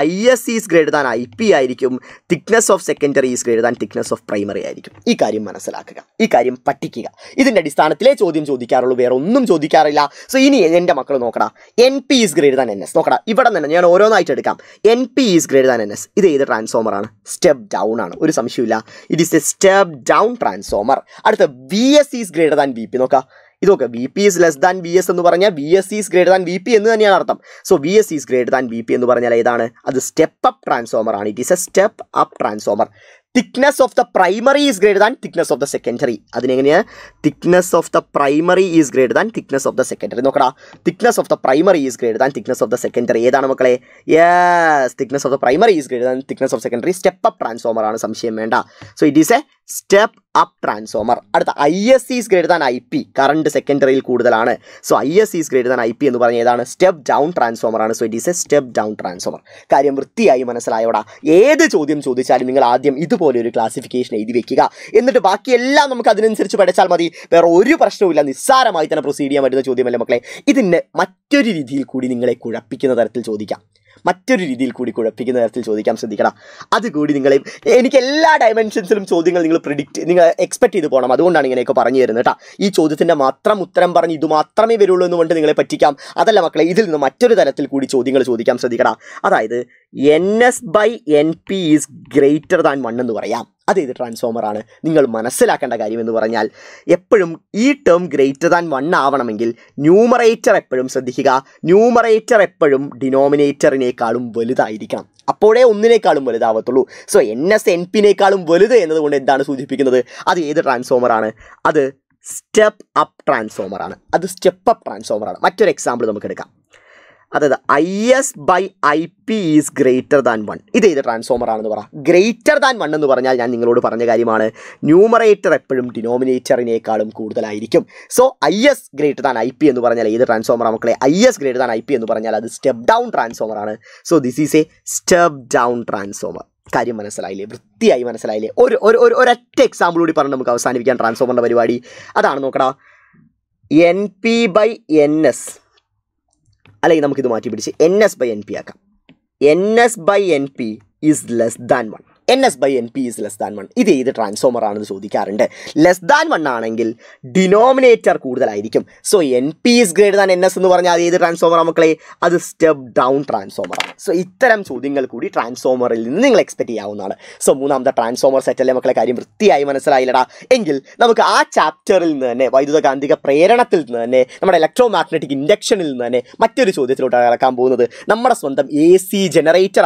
I S is greater than I P ആയിരിക്കും thickness of secondary is greater than thickness of primary ആയിരിക്കും ഈ കാര്യം മനസ്സിലാക്കുക ഈ കാര്യം പഠിക്കുക ഇതിൻ്റെ അടിസ്ഥാനത്തിലേ ചോദ്യം ചോദിക്കാറുള്ളൂ വേറെ ഒന്നും ചോദിക്കാറില്ല സോ ഇനി എൻ്റെ മക്കൾ നോക്കടാ N P is greater than N S നോക്കടാ ഇവിടെ തന്നെ ഞാൻ ഓരോന്നായിട്ട് എടുക്കാം N P is greater than N S ഇത് ഏത് ട്രാൻസ്ഫോമർ ആണ് സ്റ്റെപ്പ് ഡൗൺ ആണ് ഒരു സംശയമില്ല it is a step down transformer സോമർ അടുത്ത V S is greater than V P നോക്കാം ഇതൊക്കെ V P is less than V S എന്ന് പറഞ്ഞാൽ V S is greater than V P എന്ന് തന്നെയാണ് അർത്ഥം so we S is greater than V P എന്ന് പറഞ്ഞാൽ ഏതാണ് അത് സ്റ്റെപ്പ് അപ്പ് ട്രാൻസ്ഫോമർ ആണ് it is a step up transformer thickness of the primary is greater than thickness of the secondary അതിനെങ്ങനെയാണ് thickness of the primary is greater than thickness of the secondary നോക്കടാ thickness of the primary is greater than thickness of the secondary ഏതാണ് മക്കളെ yes thickness of the primary is greater than thickness of secondary step up transformer ആണ് സംശയം വേണ്ട so it is a step up transformer അടുത്ത I S is greater than I P current സെക്കൻഡറിയിൽ കൂടുതലാണ് so I S is greater than I P എന്ന് പറഞ്ഞ ഏതാണ് step down transformer ആണ് so it is a step down transformer കാര്യം വൃത്തിയായി മനസ്സിലായോടാ ഏത് ചോദ്യം ചോദിച്ചാലും നിങ്ങൾ ആദ്യം ഇതുപോലെ ഒരു ക്ലാസിഫിക്കേഷൻ എഴുതി വെക്കുക എന്നിട്ട് ബാക്കിയെല്ലാം നമുക്ക് അതിനനുസരിച്ച് പഠിച്ചാൽ മതി വേറെ ഒരു പ്രശ്നവുമില്ല നിസ്സാരമായി തന്നെ പ്രൊസീഡ് ചെയ്യാൻ പറ്റുന്ന ചോദ്യമല്ല മക്കളെ ഇതിൻ്റെ മറ്റൊരു രീതിയിൽ കൂടി നിങ്ങളെ കുഴപ്പിക്കുന്ന തരത്തിൽ ചോദിക്കാം മറ്റൊരു രീതിയിൽ കൂടി കുഴപ്പിക്കുന്ന തരത്തിൽ ചോദിക്കാൻ ശ്രദ്ധിക്കണം അതുകൂടി നിങ്ങളെ എനിക്ക് എല്ലാ ഡയമെൻഷൻസിലും ചോദ്യങ്ങൾ നിങ്ങൾ പ്രിഡിക്റ്റ് നിങ്ങൾ എക്സ്പെക്ട് ചെയ്ത് പോകണം അതുകൊണ്ടാണ് ഇങ്ങനെയൊക്കെ പറഞ്ഞു തരുന്നത് കേട്ടോ ഈ ചോദ്യത്തിൻ്റെ മാത്രം ഉത്തരം പറഞ്ഞ് ഇത് മാത്രമേ വരുള്ളൂ എന്ന് കൊണ്ട് നിങ്ങളെ പറ്റിക്കാം അതല്ല മക്കളെ ഇതിൽ നിന്ന് മറ്റൊരു തരത്തിൽ കൂടി ചോദ്യങ്ങൾ ചോദിക്കാൻ ശ്രദ്ധിക്കണം അതായത് N S by N P is greater than one എന്ന് പറയാം അതേത് ട്രാൻസ്ഫോമറാണ് നിങ്ങൾ മനസ്സിലാക്കേണ്ട കാര്യം എന്ന് പറഞ്ഞാൽ എപ്പോഴും ഈ ടേം ഗ്രേറ്റർ ദാൻ വൺ ആവണമെങ്കിൽ ന്യൂമറേറ്റർ എപ്പോഴും ശ്രദ്ധിക്കുക ന്യൂമറേറ്റർ എപ്പോഴും ഡിനോമിനേറ്ററിനേക്കാളും വലുതായിരിക്കണം അപ്പോഴേ ഒന്നിനേക്കാളും വലുതാവത്തുള്ളൂ സോ എൻ എസ് എൻ പിനേക്കാളും വലുത് എന്നതുകൊണ്ട് എന്താണ് സൂചിപ്പിക്കുന്നത് അത് ഏത് ട്രാൻസ്ഫോമറാണ് അത് സ്റ്റെപ്പ് അപ്പ് ട്രാൻസ്ഫോമറാണ് അത് സ്റ്റെപ്പ് അപ്പ് ട്രാൻസ്ഫോമറാണ് മറ്റൊരു എക്സാമ്പിൾ നമുക്ക് എടുക്കാം അതായത് I S by I P is greater than one ഇത് ഏത് ട്രാൻസ്ഫോമർ ആണെന്ന് പറ ഗ്രേറ്റർ ദാൻ വൺ എന്ന് പറഞ്ഞാൽ ഞാൻ നിങ്ങളോട് പറഞ്ഞ കാര്യമാണ് ന്യൂമറേറ്റർ എപ്പോഴും ഡിനോമിനേറ്ററിനേക്കാളും കൂടുതലായിരിക്കും so I S greater than I P എന്ന് പറഞ്ഞാൽ ഏത് ട്രാൻസ്ഫോമർ മക്കളെ I S greater than I P എന്ന് പറഞ്ഞാൽ അത് സ്റ്റെപ്പ് ഡൗൺ ട്രാൻസ്ഫോമർ ആണ് so this is a step down transformer കാര്യം മനസ്സിലായില്ലേ വൃത്തിയായി മനസ്സിലായില്ലേ ഒരു ഒരു ഒരൊറ്റ എക്സാമ്പിൾ കൂടി പറഞ്ഞ് നമുക്ക് അവസാനിപ്പിക്കാൻ ട്രാൻസ്ഫോമറിൻ്റെ പരിപാടി അതാണ് നോക്കടാ N P by N S അല്ലെങ്കിൽ നമുക്കിത് മാറ്റി പിടിച്ച് N S by N P ആക്കാം N S by N P is less than one N S by N P is less than one ഇത് ഏത് ട്രാൻസ്ഫോമർ ആണെന്ന് ചോദിക്കാറുണ്ട് ലെസ് ദാൻ വൺ ആണെങ്കിൽ ഡിനോമിനേറ്റർ കൂടുതലായിരിക്കും so N P is greater than N S എന്ന് പറഞ്ഞാൽ അത് ഏത് ട്രാൻസ്ഫോമറാണ് മക്കളെ അത് സ്റ്റെപ്പ് ഡൗൺ ട്രാൻസ്ഫോമറാണ് സോ ഇത്തരം ചോദ്യങ്ങൾ കൂടി ട്രാൻസ്ഫോമറിൽ നിന്ന് നിങ്ങൾ എക്സ്പെക്ട് ചെയ്യാവുന്നതാണ് സോ മൂന്നാമത്തെ ട്രാൻസ്ഫോമർ സെറ്റല്ലേ മക്കളെ കാര്യം വൃത്തിയായി മനസ്സിലായില്ലടാ എങ്കിൽ നമുക്ക് ആ ചാപ്റ്ററിൽ നിന്ന് തന്നെ വൈദ്യുതകാന്തിക പ്രേരണത്തിൽ നിന്ന് തന്നെ നമ്മുടെ ഇലക്ട്രോ മാഗ്നറ്റിക് ഇൻഡക്ഷനിൽ നിന്ന് തന്നെ മറ്റൊരു ചോദ്യത്തിലോട്ട് ഇറക്കാൻ പോകുന്നത് നമ്മുടെ സ്വന്തം എ സി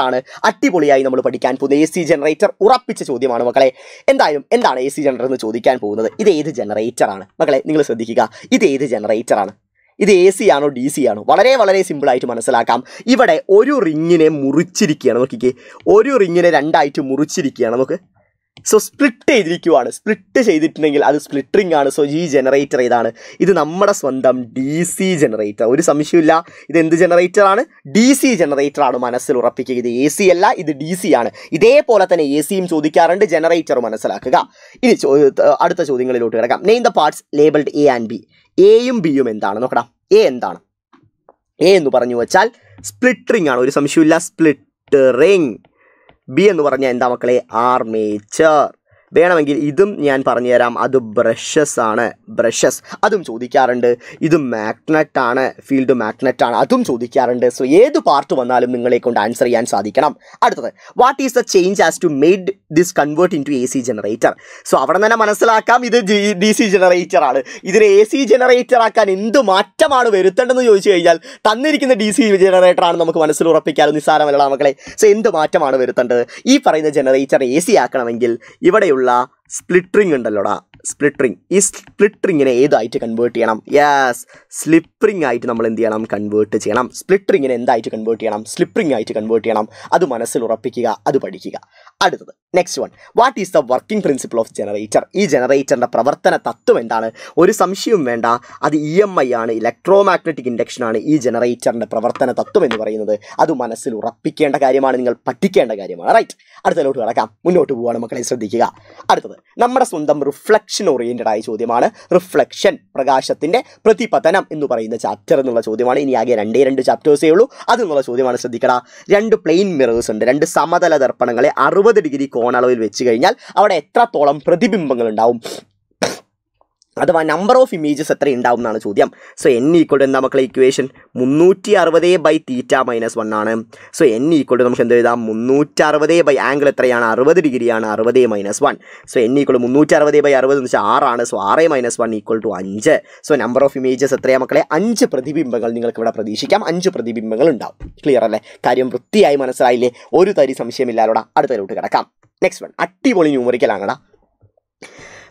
ആണ് അടിപൊളിയായി നമ്മൾ പഠിക്കാൻ പോകുന്നത് എ സി ജനറേറ്റർ ജനറേറ്റർ ഉറപ്പിച്ച ചോദ്യമാണ് മക്കളെ എന്തായാലും എന്താണ് എ സി ജനറേറ്റർ എന്ന് ചോദിക്കാൻ പോകുന്നത് ഇത് ഏത് ജനറേറ്ററാണ് മക്കളെ നിങ്ങൾ ശ്രദ്ധിക്കുക ഇത് ഏത് ജനറേറ്ററാണ് ഇത് എ സി ആണോ ഡി സി ആണോ വളരെ വളരെ സിമ്പിളായിട്ട് മനസ്സിലാക്കാം ഇവിടെ ഒരു റിങ്ങിനെ മുറിച്ചിരിക്കുകയാണ് നോക്കിക്കേ ഒരു റിങ്ങിനെ രണ്ടായിട്ട് മുറിച്ചിരിക്കുകയാണ് നമുക്ക് സോ സ്പ്ലിറ്റ് ചെയ്തിരിക്കുവാണ് സ്പ്ലിറ്റ് ചെയ്തിട്ടുണ്ടെങ്കിൽ അത് സ്പ്ലിറ്ററിംഗ് ആണ് സോ ഈ ജനറേറ്റർ ഏതാണ് ഇത് നമ്മുടെ സ്വന്തം ഡി സി ജനറേറ്റർ ഒരു സംശയമില്ല ഇത് എന്ത് ജനറേറ്റർ ആണ് ഡി സി ജനറേറ്റർ ആണ് മനസ്സിൽ ഉറപ്പിക്കുക ഇത് എ സി അല്ല ഇത് ഡി സി ആണ് ഇതേപോലെ തന്നെ എ സിയും ചോദിക്കാറുണ്ട് ജനറേറ്റർ മനസ്സിലാക്കുക ഇനി അടുത്ത ചോദ്യങ്ങളിലോട്ട് കിടക്കാം name the parts labelled A and B എയും ബിയും എന്താണ് നോക്കണം എ എന്താണ് എ എന്ന് പറഞ്ഞു വെച്ചാൽ സ്പ്ലിറ്ററിംഗ് ആണ് ഒരു സംശയമില്ല സ്പ്ലിറ്ററിംഗ് ബി എന്ന് പറഞ്ഞാൽ എന്താ മക്കളെ ആർമേച്ചർ വേണമെങ്കിൽ ഇതും ഞാൻ പറഞ്ഞുതരാം അത് ബ്രഷസ് ആണ് ബ്രഷസ് അതും ചോദിക്കാറുണ്ട് ഇത് മാഗ്നറ്റ് ആണ് ഫീൽഡ് മാഗ്നറ്റ് ആണ് അതും ചോദിക്കാറുണ്ട് സോ ഏത് പാർട്ട് വന്നാലും നിങ്ങളെ കൊണ്ട് ആൻസർ ചെയ്യാൻ സാധിക്കണം അടുത്തത് what is the change has to made this convert into A C generator so അവിടെ തന്നെ മനസ്സിലാക്കാം ഇത് ഡി സി ജനറേറ്റർ ആണ് ഇതിനെ എ സി ജനറേറ്റർ ആക്കാൻ എന്ത് മാറ്റമാണ് വരുത്തേണ്ടതെന്ന് ചോദിച്ചു കഴിഞ്ഞാൽ തന്നിരിക്കുന്ന ഡി സി ജനറേറ്റർ ആണ് നമുക്ക് മനസ്സിൽ ഉറപ്പിക്കാനും നിസ്സാരമല്ല മക്കളെ സോ എന്ത് മാറ്റമാണ് വരുത്തേണ്ടത് ഈ പറയുന്ന ജനറേറ്റർ എ സി ആക്കണമെങ്കിൽ ഇവിടെയുള്ള സ്പ്ലിറ്ററിംഗ് ഉണ്ടല്ലോടാ സ്പ്ലിറ്ററിങ് ഈ സ്പ്ലിറ്ററിങ്ങിനെ ഏതായിട്ട് കൺവേർട്ട് ചെയ്യണം യെസ് സ്ലിപ്പറിംഗ് ആയിട്ട് നമ്മൾ എന്ത് ചെയ്യണം കൺവേർട്ട് ചെയ്യണം സ്പ്ലിറ്ററിങ്ങിനെ എന്തായിട്ട് കൺവേർട്ട് ചെയ്യണം സ്ലിപ്പറിംഗ് ആയിട്ട് കൺവേർട്ട് ചെയ്യണം അത് മനസ്സിൽ ഉറപ്പിക്കുക അത് പഠിക്കുക അടുത്തത് next one what is the working principle of generator ഈ ജനറേറ്ററിൻ്റെ പ്രവർത്തന തത്വം എന്താണ് ഒരു സംശയവും വേണ്ട അത് ഇ എം ഐ ആണ് ഇലക്ട്രോ മാഗ്നറ്റിക് ഇൻഡക്ഷനാണ് ഈ ജനറേറ്ററിൻ്റെ പ്രവർത്തന തത്വം എന്ന് പറയുന്നത് അത് മനസ്സിൽ ഉറപ്പിക്കേണ്ട കാര്യമാണ് നിങ്ങൾ പഠിക്കേണ്ട കാര്യമാണ് റൈറ്റ് അടുത്തതിലോട്ട് കിടക്കാം മുന്നോട്ട് പോകുകയാണ് മക്കളെ ശ്രദ്ധിക്കുക അടുത്തത് നമ്മുടെ സ്വന്തം റിഫ്ലക്ഷൻ റിഫ്ലക്ഷൻ ഓറിയൻറ്റഡ് ആയ ചോദ്യമാണ് റിഫ്ലക്ഷൻ പ്രകാശത്തിൻ്റെ പ്രതിപതനം എന്ന് പറയുന്ന ചാപ്റ്റർ എന്നുള്ള ചോദ്യമാണ് ഇനി ആകെ രണ്ടേ രണ്ട് ചാപ്റ്റേഴ്സേ ഉള്ളൂ അതെന്നുള്ള ചോദ്യമാണ് ശ്രദ്ധിക്കണം രണ്ട് പ്ലെയിൻ മിറേഴ്സ് ഉണ്ട് രണ്ട് സമതല ദർപ്പണങ്ങളെ അറുപത് ഡിഗ്രി കോണളവിൽ വെച്ച് കഴിഞ്ഞാൽ അവിടെ എത്രത്തോളം പ്രതിബിംബങ്ങൾ ഉണ്ടാവും അഥവാ നമ്പർ ഓഫ് ഇമേജസ് എത്ര ഉണ്ടാവും എന്നാണ് ചോദ്യം സോ എൻ ഈക്വൾ ടു എന്താ മക്കളെ ഇക്വേഷൻ മുന്നൂറ്റി അറുപത് ബൈ തീറ്റ മൈനസ് വൺ ആണ് സോ എൻ ഈക്വൾ ടു നമുക്ക് എന്ത് എഴുതാം മുന്നൂറ്റി അറുപത് ബൈ ആംഗിൾ എത്രയാണ് അറുപത് ഡിഗ്രിയാണ് അറുപത് minus one so N equal മുന്നൂറ്റി അറുപത് ബൈ അറുപത് എന്ന് വെച്ചാൽ ആറാണ് സോ ആറ് മൈനസ് വൺ ഈക്വൾ ടു അഞ്ച് സോ നമ്പർ ഓഫ് ഇമേജസ് എത്രയാണ് മക്കളെ അഞ്ച് പ്രതിബിംബങ്ങൾ നിങ്ങൾക്ക് ഇവിടെ പ്രതീക്ഷിക്കാം അഞ്ച് പ്രതിബിംബങ്ങൾ ഉണ്ടാവും ക്ലിയർ അല്ലേ കാര്യം വൃത്തിയായി മനസ്സിലായില്ലേ ഒരു തരി സംശയമില്ലാലോടാ അടുത്തതിലോട്ട് കിടക്കാം നെക്സ്റ്റ് വൺ അടിപൊളി ന്യൂമറിക്കലാണടാ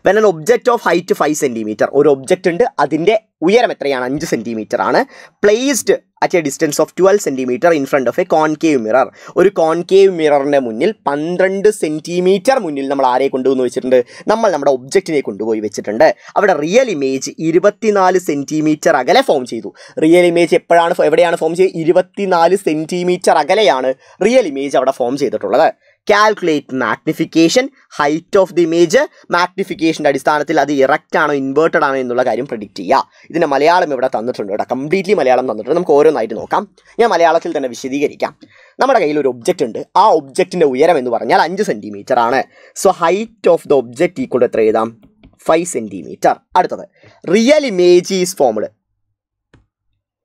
when an object of height five centimetre ഒരു ഒബ്ജക്റ്റ് ഉണ്ട് അതിൻ്റെ ഉയരം എത്രയാണ് അഞ്ച് സെൻറ്റിമീറ്റർ ആണ് placed at a distance of twelve centimetre in front of a concave mirror ഒരു കോൺകേവ് മിററിൻ്റെ മുന്നിൽ പന്ത്രണ്ട് സെൻറ്റിമീറ്റർ മുന്നിൽ നമ്മൾ ആരെ കൊണ്ടുവന്ന് വെച്ചിട്ടുണ്ട് നമ്മൾ നമ്മുടെ ഒബ്ജക്റ്റിനെ കൊണ്ടുപോയി വെച്ചിട്ടുണ്ട് അവിടെ റിയൽ ഇമേജ് ഇരുപത്തിനാല് സെൻറ്റിമീറ്റർ അകലെ ഫോം ചെയ്തു റിയൽ ഇമേജ് എപ്പോഴാണ് എവിടെയാണ് ഫോം ചെയ്തത് ഇരുപത്തിനാല് സെൻറ്റിമീറ്റർ അകലെയാണ് റിയൽ ഇമേജ് അവിടെ ഫോം ചെയ്തിട്ടുള്ളത് calculate magnification height of the image മാഗ്നിഫിക്കേഷൻ്റെ അടിസ്ഥാനത്തിൽ അത് ഇറക്റ്റ് ആണോ ഇൻവേർട്ടഡ് ആണോ എന്നുള്ള കാര്യം പ്രഡിക്റ്റ് ചെയ്യുക ഇതിൻ്റെ മലയാളം ഇവിടെ തന്നിട്ടുണ്ട് ഇവിടെ കംപ്ലീറ്റ്ലി മലയാളം തന്നിട്ടുണ്ട് നമുക്ക് ഓരോന്നായിട്ട് നോക്കാം ഞാൻ മലയാളത്തിൽ തന്നെ വിശദീകരിക്കാം നമ്മുടെ കയ്യിൽ ഒരു ഒബ്ജക്റ്റ് ഉണ്ട് ആ ഒബ്ജക്റ്റിൻ്റെ ഉയരം എന്ന് പറഞ്ഞാൽ അഞ്ച് സെൻറ്റിമീറ്റർ ആണ് so height of the object equal എത്ര എഴുതാം ഫൈവ് സെൻറ്റിമീറ്റർ അടുത്തത് റിയൽ ഇമേജ് ഈസ് ഫോമഡ്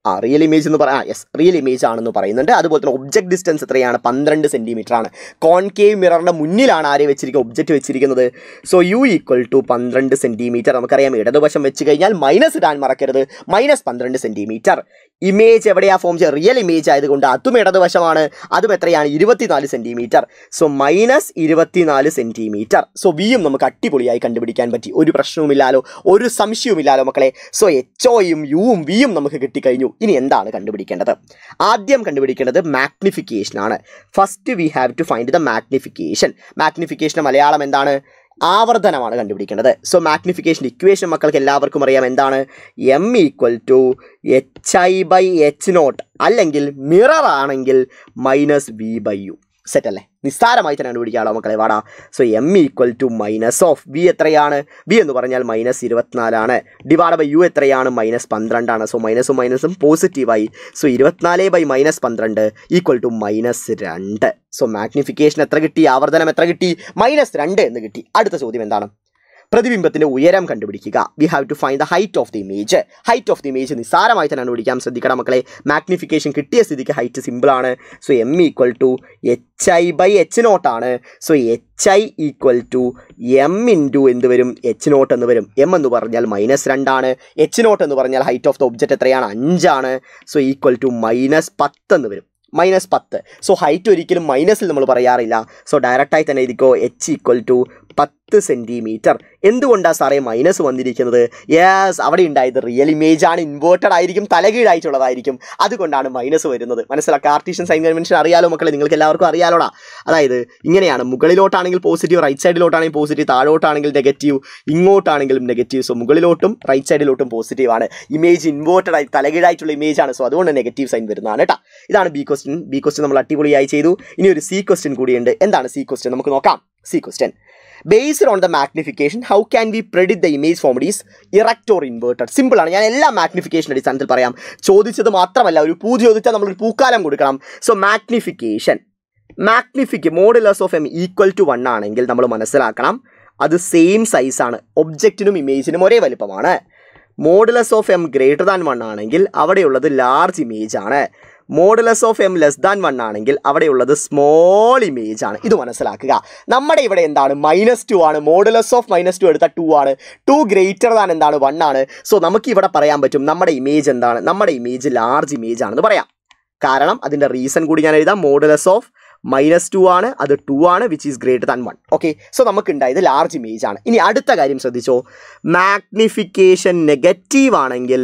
ആ റിയൽ ഇമേജ് എന്ന് പറയാം യെസ് റിയൽ ഇമേജ് ആണെന്ന് പറയുന്നുണ്ട് അതുപോലെ തന്നെ ഒബ്ജക്ട് ഡിസ്റ്റൻസ് എത്രയാണ് പന്ത്രണ്ട് സെൻറ്റിമീറ്റർ ആണ് കോൺകേവ് മിററിൻ്റെ മുന്നിലാണ് ആരെ വെച്ചിരിക്കുക ഒബ്ജക്റ്റ് വെച്ചിരിക്കുന്നത് സോ യു ഈക്വൽ ടു പന്ത്രണ്ട് സെൻറ്റിമീറ്റർ നമുക്കറിയാം ഇടതുവശം വെച്ച് കഴിഞ്ഞാൽ മൈനസ് ഇടാൻ മറക്കരുത് മൈനസ് പന്ത്രണ്ട് സെൻറ്റിമീറ്റർ ഇമേജ് എവിടെയാണ് ഫോം ചെയ്യുക റിയൽ ഇമേജ് ആയതുകൊണ്ട് അതും ഇടതുവശമാണ് അതും എത്രയാണ് ഇരുപത്തിനാല് സെൻറ്റിമീറ്റർ സോ മൈനസ് ഇരുപത്തിനാല് സെൻറ്റിമീറ്റർ സോ വിയും നമുക്ക് അടിപൊളിയായി കണ്ടുപിടിക്കാൻ പറ്റി ഒരു പ്രശ്നവുമില്ലാലോ ഒരു സംശയവുമില്ലാലോ മക്കളെ സോ എച്ച് ഒയും യുവും വിയും നമുക്ക് കിട്ടിക്കഴിഞ്ഞു ഇനി എന്താണ് കണ്ടുപിടിക്കേണ്ടത് ആദ്യം കണ്ടുപിടിക്കേണ്ടത് മാഗ്നിഫിക്കേഷൻ ആണ് first we have to find the magnification magnification Malayalam എന്താണ് ആവർത്തനമാണ് കണ്ടുപിടിക്കേണ്ടത് സോ മാഗ്നിഫിക്കേഷൻ ഇക്വേഷൻ മക്കൾക്ക് എല്ലാവർക്കും അറിയാം എന്താണ് M equal to H I by H naught അല്ലെങ്കിൽ മിറർ ആണെങ്കിൽ മൈനസ് വി ബൈ യു സെറ്റ് അല്ലേ നിസ്സാരമായി തന്നെ കണ്ടുപിടിക്കാണോ മക്കളെ വാടാ so M equal to minus of V എത്രയാണ് വി എന്ന് പറഞ്ഞാൽ മൈനസ് ഇരുപത്തിനാലാണ് ഡിവൈഡ് ബൈ യു എത്രയാണ് മൈനസ് പന്ത്രണ്ടാണ് സോ മൈനസും മൈനസും പോസിറ്റീവായി സോ ഇരുപത്തിനാല് ബൈ മൈനസ് പന്ത്രണ്ട് ഈക്വൽ ടു മൈനസ് രണ്ട് സോ മാഗ്നിഫിക്കേഷൻ എത്ര കിട്ടി ആവർത്തനം എത്ര കിട്ടി മൈനസ് രണ്ട് എന്ന് കിട്ടി അടുത്ത ചോദ്യം എന്താണ് പ്രതിബിംബത്തിന്റെ ഉയരം കണ്ടുപിടിക്കുക we have to find the height of the image height of the image നിസ്സാരമായി തന്നെ കണ്ടുപിടിക്കാം ശ്രദ്ധിക്കണം മക്കളെ മാഗ്നിഫിക്കേഷൻ കിട്ടിയ സ്ഥിതിക്ക് ഹൈറ്റ് സിമ്പിളാണ് so M equal to H I by H നോട്ടാണ് so H I equal to M into എന്ത് വരും എച്ച് നോട്ട് എന്ന് വരും എം എന്ന് പറഞ്ഞാൽ മൈനസ് രണ്ടാണ് എച്ച് നോട്ട് എന്ന് പറഞ്ഞാൽ ഹൈറ്റ് ഓഫ് ദ ഒബ്ജക്റ്റ് എത്രയാണ് അഞ്ചാണ് സോ ഈക്വൽ ടു മൈനസ് പത്ത് എന്ന് വരും മൈനസ് പത്ത് സോ ഹൈറ്റ് ഒരിക്കലും മൈനസിൽ നമ്മൾ പറയാറില്ല സോ ഡയറക്റ്റായി തന്നെ ഇതിക്കോ എച്ച് ഈക്വൽ ടു പത്ത് സെൻറ്റിമീറ്റർ എന്തുകൊണ്ടാണ് സാറേ മൈനസ് വന്നിരിക്കുന്നത് യെസ് അവിടെ ഉണ്ടായത് റിയൽ ഇമേജ് ആണ് ഇൻവേർട്ടഡ് ആയിരിക്കും തലകീഴായിട്ടുള്ളതായിരിക്കും അതുകൊണ്ടാണ് മൈനസ് വരുന്നത് മനസ്സിലാക്കുക ആർട്ടിഷ്യൻ സൈൻ കൺവെൻഷൻ അറിയാലോ മക്കളെ നിങ്ങൾക്ക് എല്ലാവർക്കും അറിയാലോടാ അതായത് ഇങ്ങനെയാണ് മുകളിലോട്ടാണെങ്കിൽ പോസിറ്റീവ് റൈറ്റ് സൈഡിലോട്ടാണെങ്കിൽ പോസിറ്റീവ് താഴോട്ടാണെങ്കിൽ നെഗറ്റീവ് ഇങ്ങോട്ടാണെങ്കിലും നെഗറ്റീവ് സോ മുകളിലോട്ടും റൈറ്റ് സൈഡിലോട്ടും പോസിറ്റീവ് ആണ് ഇമേജ് ഇൻവേർട്ടഡ് ആയി തലകീഴായിട്ടുള്ള ഇമേജ് ആണ് സോ അതുകൊണ്ട് നെഗറ്റീവ് സൈൻ വരുന്നതാണ് കേട്ടോ ഇതാണ് ബി ക്വസ്റ്റ്യൻ ബി ക്വസ്റ്റ്യൻ നമ്മൾ അടിപൊളിയായി ചെയ്തു ഇനി ഒരു സി ക്വസ്റ്റ്യൻ കൂടിയുണ്ട് എന്താണ് സി ക്വസ്റ്റ്യൻ നമുക്ക് നോക്കാം C question based on the magnification how can we predict the image form it is erect or inverted സിമ്പിളാണ് ഞാൻ എല്ലാ മാഗ്നിഫിക്കേഷൻ അടിസ്ഥാനത്തിൽ പറയാം ചോദിച്ചത് മാത്രമല്ല ഒരു പൂ ചോദിച്ചാൽ നമ്മളൊരു പൂക്കാലം കൊടുക്കണം സോ മാഗ്നിഫിക്കേഷൻ മാഗ്നിഫിക്ക് modulus of M equal to one ആണെങ്കിൽ നമ്മൾ മനസ്സിലാക്കണം അത് സെയിം സൈസാണ് ഒബ്ജക്റ്റിനും ഇമേജിനും ഒരേ വലുപ്പമാണ് modulus of M greater than one ആണെങ്കിൽ അവിടെയുള്ളത് ലാർജ് ഇമേജ് ആണ് modulus of M less than one ആണെങ്കിൽ അവിടെയുള്ളത് സ്മോൾ ഇമേജ് ആണ് ഇത് മനസ്സിലാക്കുക നമ്മുടെ ഇവിടെ എന്താണ് മൈനസ് ടു ആണ് മോഡലസ് ഓഫ് മൈനസ് ടു എടുത്താൽ ടു ആണ് ടു ഗ്രേറ്റർ ദാൻ എന്താണ് വൺ ആണ് സോ നമുക്ക് ഇവിടെ പറയാൻ പറ്റും നമ്മുടെ ഇമേജ് എന്താണ് നമ്മുടെ ഇമേജ് ലാർജ് ഇമേജ് ആണെന്ന് പറയാം കാരണം അതിൻ്റെ റീസൺ കൂടി ഞാൻ എഴുതാം മോഡലസ് ഓഫ് മൈനസ് ടു ആണ് അത് ടു ആണ് which is greater than one okay so നമുക്ക് ഉണ്ടായത് ലാർജ് ഇമേജ് ആണ് ഇനി അടുത്ത കാര്യം ശ്രദ്ധിച്ചോ മാഗ്നിഫിക്കേഷൻ നെഗറ്റീവ് ആണെങ്കിൽ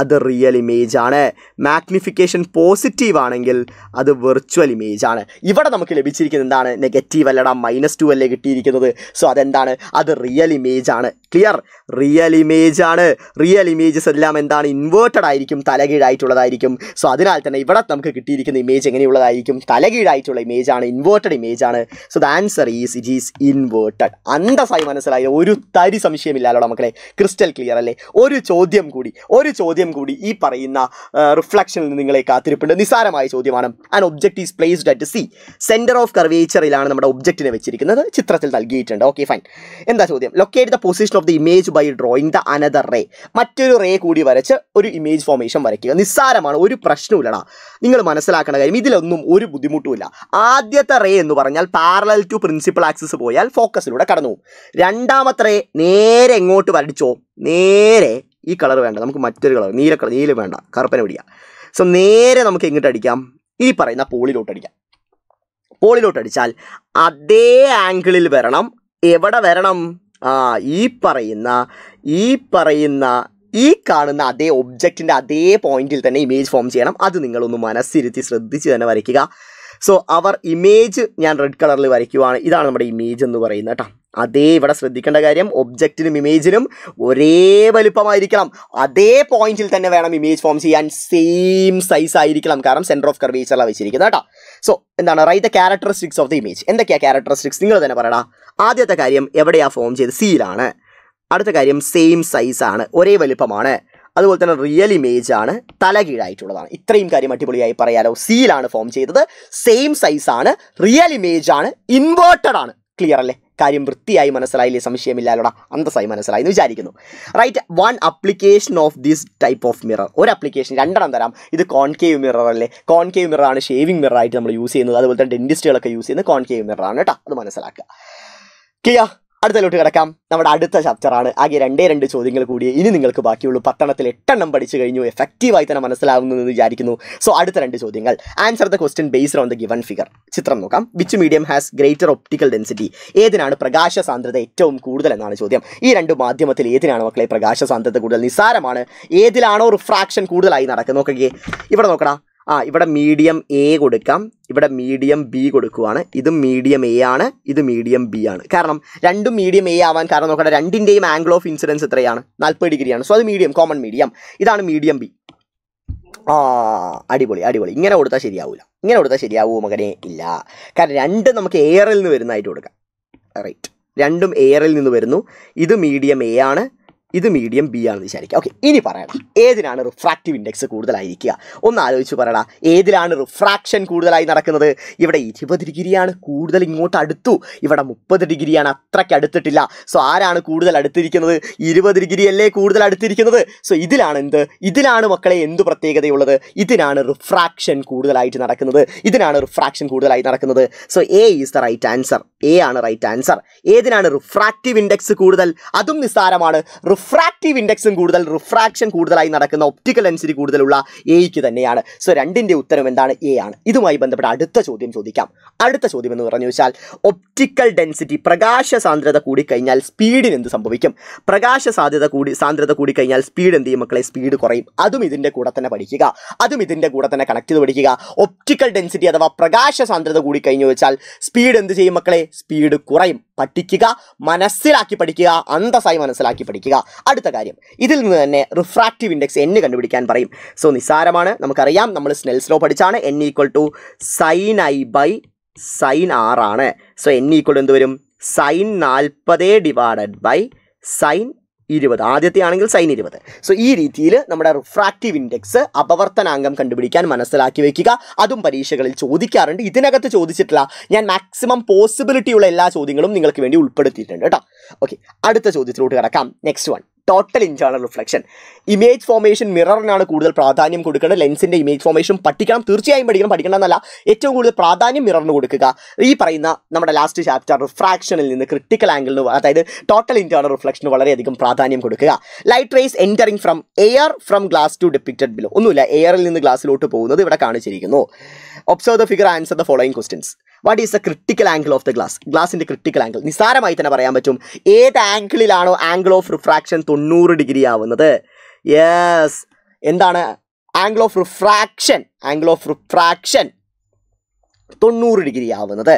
അത് റിയൽ ഇമേജ് ആണ് മാഗ്നിഫിക്കേഷൻ പോസിറ്റീവ് ആണെങ്കിൽ അത് വെർച്വൽ ഇമേജ് ആണ് ഇവിടെ നമുക്ക് ലഭിച്ചിരിക്കുന്നത് എന്താണ് നെഗറ്റീവ് അല്ലട മൈനസ് ടു അല്ലേ കിട്ടിയിരിക്കുന്നത് സോ അതെന്താണ് അത് റിയൽ ഇമേജ് ആണ് ക്ലിയർ റിയൽ ഇമേജ് ആണ് റിയൽ ഇമേജസ് എല്ലാം എന്താണ് ഇൻവേർട്ടഡ് ആയിരിക്കും തലകീഴായിട്ടുള്ളതായിരിക്കും സോ അതിനാൽ തന്നെ ഇവിടെ നമുക്ക് കിട്ടിയിരിക്കുന്ന ഇമേജ് എങ്ങനെയുള്ളതായിരിക്കും തലകീഴായിട്ടുള്ള ഇമേജ് ആണ് ഇൻവേർട്ടഡ് ഇമേജ് ആണ് so the answer is it is inverted സായി മനസ്സിലായി ഒരു തരി സംശയമില്ലല്ലോ മക്കളെ ക്രിസ്റ്റൽ ക്ലിയർ അല്ലേ ഒരു ചോദ്യം കൂടി ഒരു ചോദ്യം ചോദ്യം കൂടി ഈ പറയുന്ന റിഫ്ലക്ഷനിൽ നിന്ന് നിങ്ങളെ കാത്തിരിപ്പുണ്ട് നിസാരമായ ചോദ്യമാണ് an object is placed at C centre of കർവേച്ചറിലാണ് നമ്മുടെ ഒബ്ജക്റ്റിനെ വെച്ചിരിക്കുന്നത് ചിത്രത്തിൽ നൽകിയിട്ടുണ്ട് ഓക്കെ ഫൈൻ എന്താ ചോദ്യം locate the position of the image by drawing the another ray മറ്റൊരു റേ കൂടി വരച്ച് ഒരു ഇമേജ് ഫോർമേഷൻ വരയ്ക്കുക നിസ്സാരമാണ് ഒരു പ്രശ്നമില്ലടാ നിങ്ങൾ മനസ്സിലാക്കേണ്ട കാര്യം ഇതിലൊന്നും ഒരു ബുദ്ധിമുട്ടുമില്ല ആദ്യത്തെ റേ എന്ന് പറഞ്ഞാൽ പാരലൽ ടു പ്രിൻസിപ്പൽ ആക്സിസ് പോയാൽ ഫോക്കസിലൂടെ കടന്നു രണ്ടാമത്തെ റേ നേരെ എങ്ങോട്ട് വരടിച്ചോ നേരെ ഈ കളർ വേണ്ട നമുക്ക് മറ്റൊരു കളർ നീല കളർ നീല വേണ്ട കറുപ്പനെ പിടിക്കാം സോ നേരെ നമുക്ക് എങ്ങോട്ട് അടിക്കാം ഈ പറയുന്ന പോളിലോട്ട് അടിക്കാം പോളിലോട്ട് അടിച്ചാൽ അതേ ആംഗിളിൽ വരണം എവിടെ വരണം ആ ഈ പറയുന്ന ഈ പറയുന്ന ഈ കാണുന്ന അതേ ഒബ്ജക്റ്റിൻ്റെ അതേ പോയിന്റിൽ തന്നെ ഇമേജ് ഫോം ചെയ്യണം അത് നിങ്ങളൊന്ന് മനസ്സിരുത്തി ശ്രദ്ധിച്ച് തന്നെ വരയ്ക്കുക സോ അവർ ഇമേജ് ഞാൻ റെഡ് കളറിൽ വരയ്ക്കുവാണ് ഇതാണ് നമ്മുടെ ഇമേജ് എന്ന് പറയുന്നത് കേട്ടോ അതേ ഇവിടെ ശ്രദ്ധിക്കേണ്ട കാര്യം ഒബ്ജക്റ്റിനും ഇമേജിനും ഒരേ വലുപ്പമായിരിക്കണം അതേ പോയിന്റിൽ തന്നെ വേണം ഇമേജ് ഫോം ചെയ്യാൻ സെയിം സൈസ് ആയിരിക്കണം കാരണം സെൻറ്റർ ഓഫ് കർവേച്ചറിലാണ് വെച്ചിരിക്കുന്നത് കേട്ടോ സോ എന്താണ് right the characteristics of the image എന്തൊക്കെയാണ് ക്യാരക്ടറിസ്റ്റിക്സ് നിങ്ങൾ തന്നെ പറയണ ആദ്യത്തെ കാര്യം എവിടെയാണ് ഫോം ചെയ്ത് സീലാണ് അടുത്ത കാര്യം സെയിം സൈസാണ് ഒരേ വലുപ്പമാണ് അതുപോലെ തന്നെ റിയൽ ഇമേജ് ആണ് തലകീഴായിട്ടുള്ളതാണ് ഇത്രയും കാര്യം അടിപൊളിയായി പറയാലോ സീലാണ് ഫോം ചെയ്തത് സെയിം സൈസാണ് റിയൽ ഇമേജ് ആണ് ഇൻവേർട്ടഡ് ആണ് ക്ലിയർ അല്ലേ കാര്യം വൃത്തിയായി മനസ്സിലായില്ലേ സംശയമില്ലാലോടാ അന്തസ്സായി മനസ്സിലായി എന്ന് വിചാരിക്കുന്നു right one application of this type of mirror ഒരു അപ്ലിക്കേഷൻ രണ്ടെണ്ണം തരാം ഇത് കോൺകേവ് മിറർ അല്ലേ കോൺകേവ് മിററാണ് ഷേവിംഗ് മിറർ ആയിട്ട് നമ്മൾ യൂസ് ചെയ്യുന്നത് അതുപോലെ തന്നെ ഡെന്റിസ്റ്റുകളൊക്കെ യൂസ് ചെയ്യുന്നത് കോൺകേവ് മിററാണ് കേട്ടോ അത് മനസ്സിലാക്കുക ക്ലിയർ അടുത്തലോട്ട് കിടക്കാം നമ്മുടെ അടുത്ത ചാപ്റ്ററാണ് ആകെ രണ്ടേ രണ്ട് ചോദ്യങ്ങൾ കൂടി ഇനി നിങ്ങൾക്ക് ബാക്കിയുള്ളൂ പത്തണത്തിൽ എട്ടെണ്ണം പഠിച്ചു കഴിഞ്ഞു എഫക്റ്റീവായി തന്നെ മനസ്സിലാവുന്നു എന്ന് വിചാരിക്കുന്നു സോ അടുത്ത രണ്ട് ചോദ്യങ്ങൾ answer the question based on the given figure ചിത്രം നോക്കാം which medium has greater optical density ഏതിനാണ് പ്രകാശ സാന്ദ്രത ഏറ്റവും കൂടുതൽ എന്നാണ് ചോദ്യം ഈ രണ്ട് മാധ്യമത്തിൽ ഏതിനാണ് മക്കളെ പ്രകാശ സാന്ദ്രത കൂടുതൽ നിസ്സാരമാണ് ഏതിലാണോ റിഫ്രാക്ഷൻ കൂടുതലായി നടക്കുന്നത് നോക്കുകയെ ഇവിടെ നോക്കണം ആ ഇവിടെ മീഡിയം എ കൊടുക്കാം ഇവിടെ മീഡിയം ബി കൊടുക്കുവാണ് ഇത് മീഡിയം എ ആണ് ഇത് മീഡിയം ബി ആണ് കാരണം രണ്ടും മീഡിയം എ ആവാൻ കാരണം നോക്കട്ടെ രണ്ടിൻ്റെയും ആംഗിൾ ഓഫ് ഇൻസിഡൻസ് എത്രയാണ് നാൽപ്പത് ഡിഗ്രിയാണ് സോ അത് മീഡിയം കോമൺ മീഡിയം ഇതാണ് മീഡിയം ബി ആ അടിപൊളി അടിപൊളി ഇങ്ങനെ കൊടുത്താൽ ശരിയാവില്ല ഇങ്ങനെ കൊടുത്താൽ ശരിയാവുമോ മകനെ ഇല്ല കാരണം രണ്ട് നമുക്ക് എയറിൽ നിന്ന് വരുന്നതായിട്ട് കൊടുക്കാം റൈറ്റ് രണ്ടും എയറിൽ നിന്ന് വരുന്നു ഇത് മീഡിയം എ ആണ് ഇത് മീഡിയം ബി ആണെന്ന് വിചാരിക്കുക ഓക്കെ ഇനി പറയണം ഏതിനാണ് റിഫ്രാക്റ്റീവ് ഇൻഡെക്സ് കൂടുതലായിരിക്കുക ഒന്ന് ആലോചിച്ച് പറയടാ ഏതിലാണ് റിഫ്രാക്ഷൻ കൂടുതലായി നടക്കുന്നത് ഇവിടെ ഇരുപത് ഡിഗ്രിയാണ് കൂടുതൽ ഇങ്ങോട്ട് അടുത്തു ഇവിടെ മുപ്പത് ഡിഗ്രിയാണ് അത്രയ്ക്ക് അടുത്തിട്ടില്ല സോ ആരാണ് കൂടുതൽ അടുത്തിരിക്കുന്നത് ഇരുപത് ഡിഗ്രി അല്ലേ കൂടുതൽ അടുത്തിരിക്കുന്നത് സോ ഇതിലാണ് എന്ത് ഇതിലാണ് മക്കളെ എന്ത് പ്രത്യേകതയുള്ളത് ഇതിനാണ് റിഫ്രാക്ഷൻ കൂടുതലായിട്ട് നടക്കുന്നത് ഇതിനാണ് റിഫ്രാക്ഷൻ കൂടുതലായി നടക്കുന്നത് so A is the right answer A ആണ് റൈറ്റ് ആൻസർ ഏതിനാണ് റിഫ്രാക്റ്റീവ് ഇൻഡെക്സ് കൂടുതൽ അതും നിസ്സാരമാണ് റിഫ് റിഫ്രാക്റ്റീവ് ഇൻഡെക്സും കൂടുതൽ റിഫ്രാക്ഷൻ കൂടുതലായി നടക്കുന്ന ഒപ്റ്റിക്കൽ ലെൻസിന് കൂടുതലുള്ള എയ്ക്ക് തന്നെയാണ് സോ രണ്ടിൻ്റെ ഉത്തരം എന്താണ് എ ആണ് ഇതുമായി ബന്ധപ്പെട്ട അടുത്ത ചോദ്യം ചോദിക്കാം അടുത്ത ചോദ്യം എന്ന് പറഞ്ഞു വെച്ചാൽ ഒപ്റ്റിക്കൽ ഡെൻസിറ്റി പ്രകാശ സാന്ദ്രത കൂടിക്കഴിഞ്ഞാൽ സ്പീഡിന് എന്ത് സംഭവിക്കും പ്രകാശ സാധ്യത കൂടി സാന്ദ്രത കൂടിക്കഴിഞ്ഞാൽ സ്പീഡ് എന്ത് ചെയ്യും മക്കളെ സ്പീഡ് കുറയും അതും ഇതിൻ്റെ കൂടെ തന്നെ പഠിക്കുക അതും ഇതിൻ്റെ കൂടെ തന്നെ കണക്ട് ചെയ്ത് പഠിക്കുക ഒപ്റ്റിക്കൽ ഡെൻസിറ്റി അഥവാ പ്രകാശ സാന്ദ്രത കൂടി വെച്ചാൽ സ്പീഡ് എന്ത് ചെയ്യും മക്കളെ സ്പീഡ് കുറയും പഠിക്കുക മനസ്സിലാക്കി പഠിക്കുക അന്തസ്സായി മനസ്സിലാക്കി പഠിക്കുക അടുത്ത കാര്യം ഇതിൽ നിന്ന് തന്നെ റിഫ്രാക്റ്റീവ് ഇൻഡെക്സ് എന്ന് കണ്ടുപിടിക്കാൻ പറയും സോ നിസ്സാരമാണ് നമുക്കറിയാം നമ്മൾ സ്നെൽസ് ലോ പഠിച്ചാണ് N equal to sine I by sine R ആണ് സോ എൻ ഈക്വൽ എന്ത് വരും സൈൻ നാൽപ്പതേ ഡിവൈഡഡ് ബൈ സൈൻ ഇരുപത് ആദ്യത്തെ ആണെങ്കിൽ സൈൻ ഇരുപത് സോ ഈ രീതിയിൽ നമ്മുടെ റിഫ്രാക്റ്റീവ് ഇൻഡെക്സ് അപവർത്തനാംഗം കണ്ടുപിടിക്കാൻ മനസ്സിലാക്കി വെക്കുക അതും പരീക്ഷകളിൽ ചോദിക്കാറുണ്ട് ഇതിനകത്ത് ചോദിച്ചിട്ടില്ല ഞാൻ മാക്സിമം പോസിബിലിറ്റിയുള്ള എല്ലാ ചോദ്യങ്ങളും നിങ്ങൾക്ക് വേണ്ടി ഉൾപ്പെടുത്തിയിട്ടുണ്ട് കേട്ടോ ഓക്കെ അടുത്ത ചോദ്യത്തിലോട്ട് കിടക്കാം next one total internal reflection image formation മിററിനാണ് കൂടുതൽ പ്രാധാന്യം കൊടുക്കേണ്ടത് ലെൻസിൻ്റെ ഇമേജ് ഫോമേഷൻ പഠിക്കണം തീർച്ചയായും പഠിക്കണം പഠിക്കണമെന്നല്ല ഏറ്റവും കൂടുതൽ പ്രാധാന്യം മിററിന് കൊടുക്കുക ഈ പറയുന്ന നമ്മുടെ ലാസ്റ്റ് ചാപ്റ്റർ റിഫ്രാക്ഷനിൽ നിന്ന് ക്രിട്ടിക്കൽ ആംഗിളിന് അതായത് ടോട്ടൽ ഇൻറ്റേണൽ റിഫ്ലക്ഷന് വളരെയധികം പ്രാധാന്യം കൊടുക്കുക light rays entering from air from glass to depicted below ഒന്നുമില്ല എയറിൽ നിന്ന് ഗ്ലാസ്സിലോട്ട് പോകുന്നത് ഇവിടെ കാണിച്ചിരിക്കുന്നു observe the figure answer the following questions what is the critical angle of the glass ഗ്ലാസിൻ്റെ ക്രിട്ടിക്കൽ ആംഗിൾ നിസ്സാരമായി തന്നെ പറയാൻ പറ്റും ഏത് ആംഗിളിലാണോ ആംഗിൾ ഓഫ് റിഫ്രാക്ഷൻ തൊണ്ണൂറ് ഡിഗ്രി ആവുന്നത് യെസ് എന്താണ് angle of refraction angle of refraction തൊണ്ണൂറ് ഡിഗ്രി ആവുന്നത്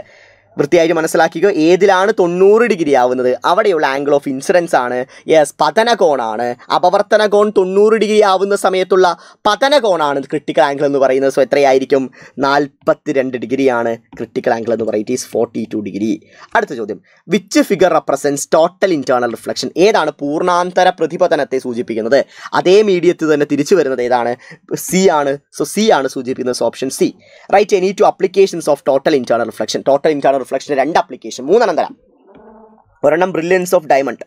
വൃത്തിയായിട്ട് മനസ്സിലാക്കിക്കോ ഏതിലാണ് തൊണ്ണൂറ് ഡിഗ്രി ആവുന്നത് അവിടെയുള്ള ആംഗിൾ ഓഫ് ഇൻസിഡൻസ് ആണ് യെസ് പതനകോണാണ് അപവർത്തന കോൺ തൊണ്ണൂറ് ഡിഗ്രി ആവുന്ന സമയത്തുള്ള പതനകോണാണ് ക്രിട്ടിക്കൽ ആംഗിൾ എന്ന് പറയുന്നത് സോ എത്രയായിരിക്കും നാൽപ്പത്തി രണ്ട് ഡിഗ്രിയാണ് ക്രിട്ടിക്കൽ ആംഗിൾ എന്ന് പറയുന്നത് ഈസ് ഫോർട്ടി ടു ഡിഗ്രി അടുത്ത ചോദ്യം which figure represents total internal reflection ഏതാണ് പൂർണ്ണാന്തര പ്രതിപതനത്തെ സൂചിപ്പിക്കുന്നത് അതേ മീഡിയത്തിൽ തന്നെ തിരിച്ചു വരുന്നത് ഏതാണ് സി ആണ് സോ സി ആണ് സൂചിപ്പിക്കുന്നത് option C right any two applications of total internal reflection total internal റിഫ്ലക്ഷൻ്റെ രണ്ട് അപ്ലിക്കേഷൻ മൂന്നെണ്ണം തരാം ഒരെണ്ണം ബ്രില്യൻസ് ഓഫ് ഡയമണ്ട്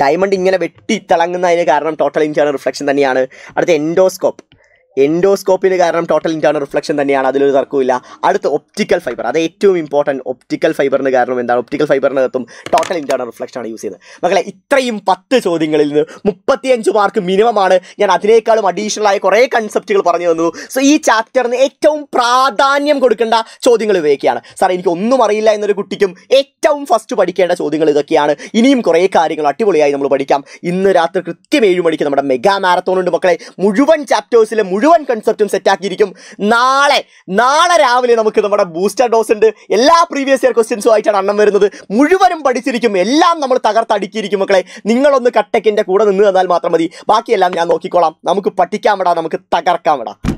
ഡയമണ്ട് ഇങ്ങനെ വെട്ടി തിളങ്ങുന്നതിന് കാരണം ടോട്ടൽ ഇൻറ്റേണൽ റിഫ്ലക്ഷൻ തന്നെയാണ് അടുത്ത എൻഡോസ്കോപ്പ് എൻഡോസ്കോപ്പിന് കാരണം ടോട്ടൽ ഇൻറ്റേർണൽ റിഫ്ലക്ഷൻ തന്നെയാണ് അതിലൊരു തർക്കമില്ല അടുത്ത ഒപ്റ്റിക്കൽ ഫൈബർ അത് ഏറ്റവും ഇമ്പോർട്ടൻറ്റ് ഒപ്റ്റിക്കൽ ഫൈബറിന് കാരണം എന്താണ് ഒപ്റ്റിക്കൽ ഫൈബറിനകത്തും ടോട്ടൽ ഇൻറ്റേർണൽ റിഫ്ലക്ഷൻ ആണ് യൂസ് ചെയ്യുന്നത് മക്കളെ ഇത്രയും പത്ത് ചോദ്യങ്ങളിൽ നിന്ന് മുപ്പത്തിയഞ്ച് മാർക്ക് മിനിമമാണ് ഞാൻ അതിനേക്കാളും അഡീഷണൽ ആയ കുറേ കൺസെപ്റ്റുകൾ പറഞ്ഞു തന്നു സോ ഈ ചാപ്റ്ററിന് ഏറ്റവും പ്രാധാന്യം കൊടുക്കേണ്ട ചോദ്യങ്ങൾ ഇവയൊക്കെയാണ് സാർ എനിക്ക് ഒന്നും അറിയില്ല എന്നൊരു കുട്ടിക്കും ഏറ്റവും ഫസ്റ്റ് പഠിക്കേണ്ട ചോദ്യങ്ങൾ ഇതൊക്കെയാണ് ഇനിയും കുറേ കാര്യങ്ങൾ അടിപൊളിയായി നമ്മൾ പഠിക്കാം ഇന്ന് രാത്രി കൃത്യം ഏഴ് മണിക്ക് നമ്മുടെ മെഗാ മാരത്തോൺ ഉണ്ട് മക്കളെ മുഴുവൻ ചാപ്റ്റേഴ്സിലെ മുഴുവൻ മുഴുവൻ കൺസെപ്റ്റും സെറ്റാക്കിയിരിക്കും നാളെ നാളെ രാവിലെ നമുക്ക് നമ്മുടെ ബൂസ്റ്റർ ഡോസ് ഉണ്ട് എല്ലാ പ്രീവിയസ് ഇയർ ക്വസ്റ്റ്യൻസും ആയിട്ടാണ് അണ്ണം വരുന്നത് മുഴുവനും പഠിച്ചിരിക്കും എല്ലാം നമ്മൾ തകർത്തടിക്കിയിരിക്കും മക്കളെ നിങ്ങളൊന്ന് കട്ടക്കിൻ്റെ കൂടെ നിന്ന് തന്നാൽ മാത്രം മതി ബാക്കിയെല്ലാം ഞാൻ നോക്കിക്കോളാം നമുക്ക് വിടാം നമുക്ക് തകർക്കാൻ വിടാം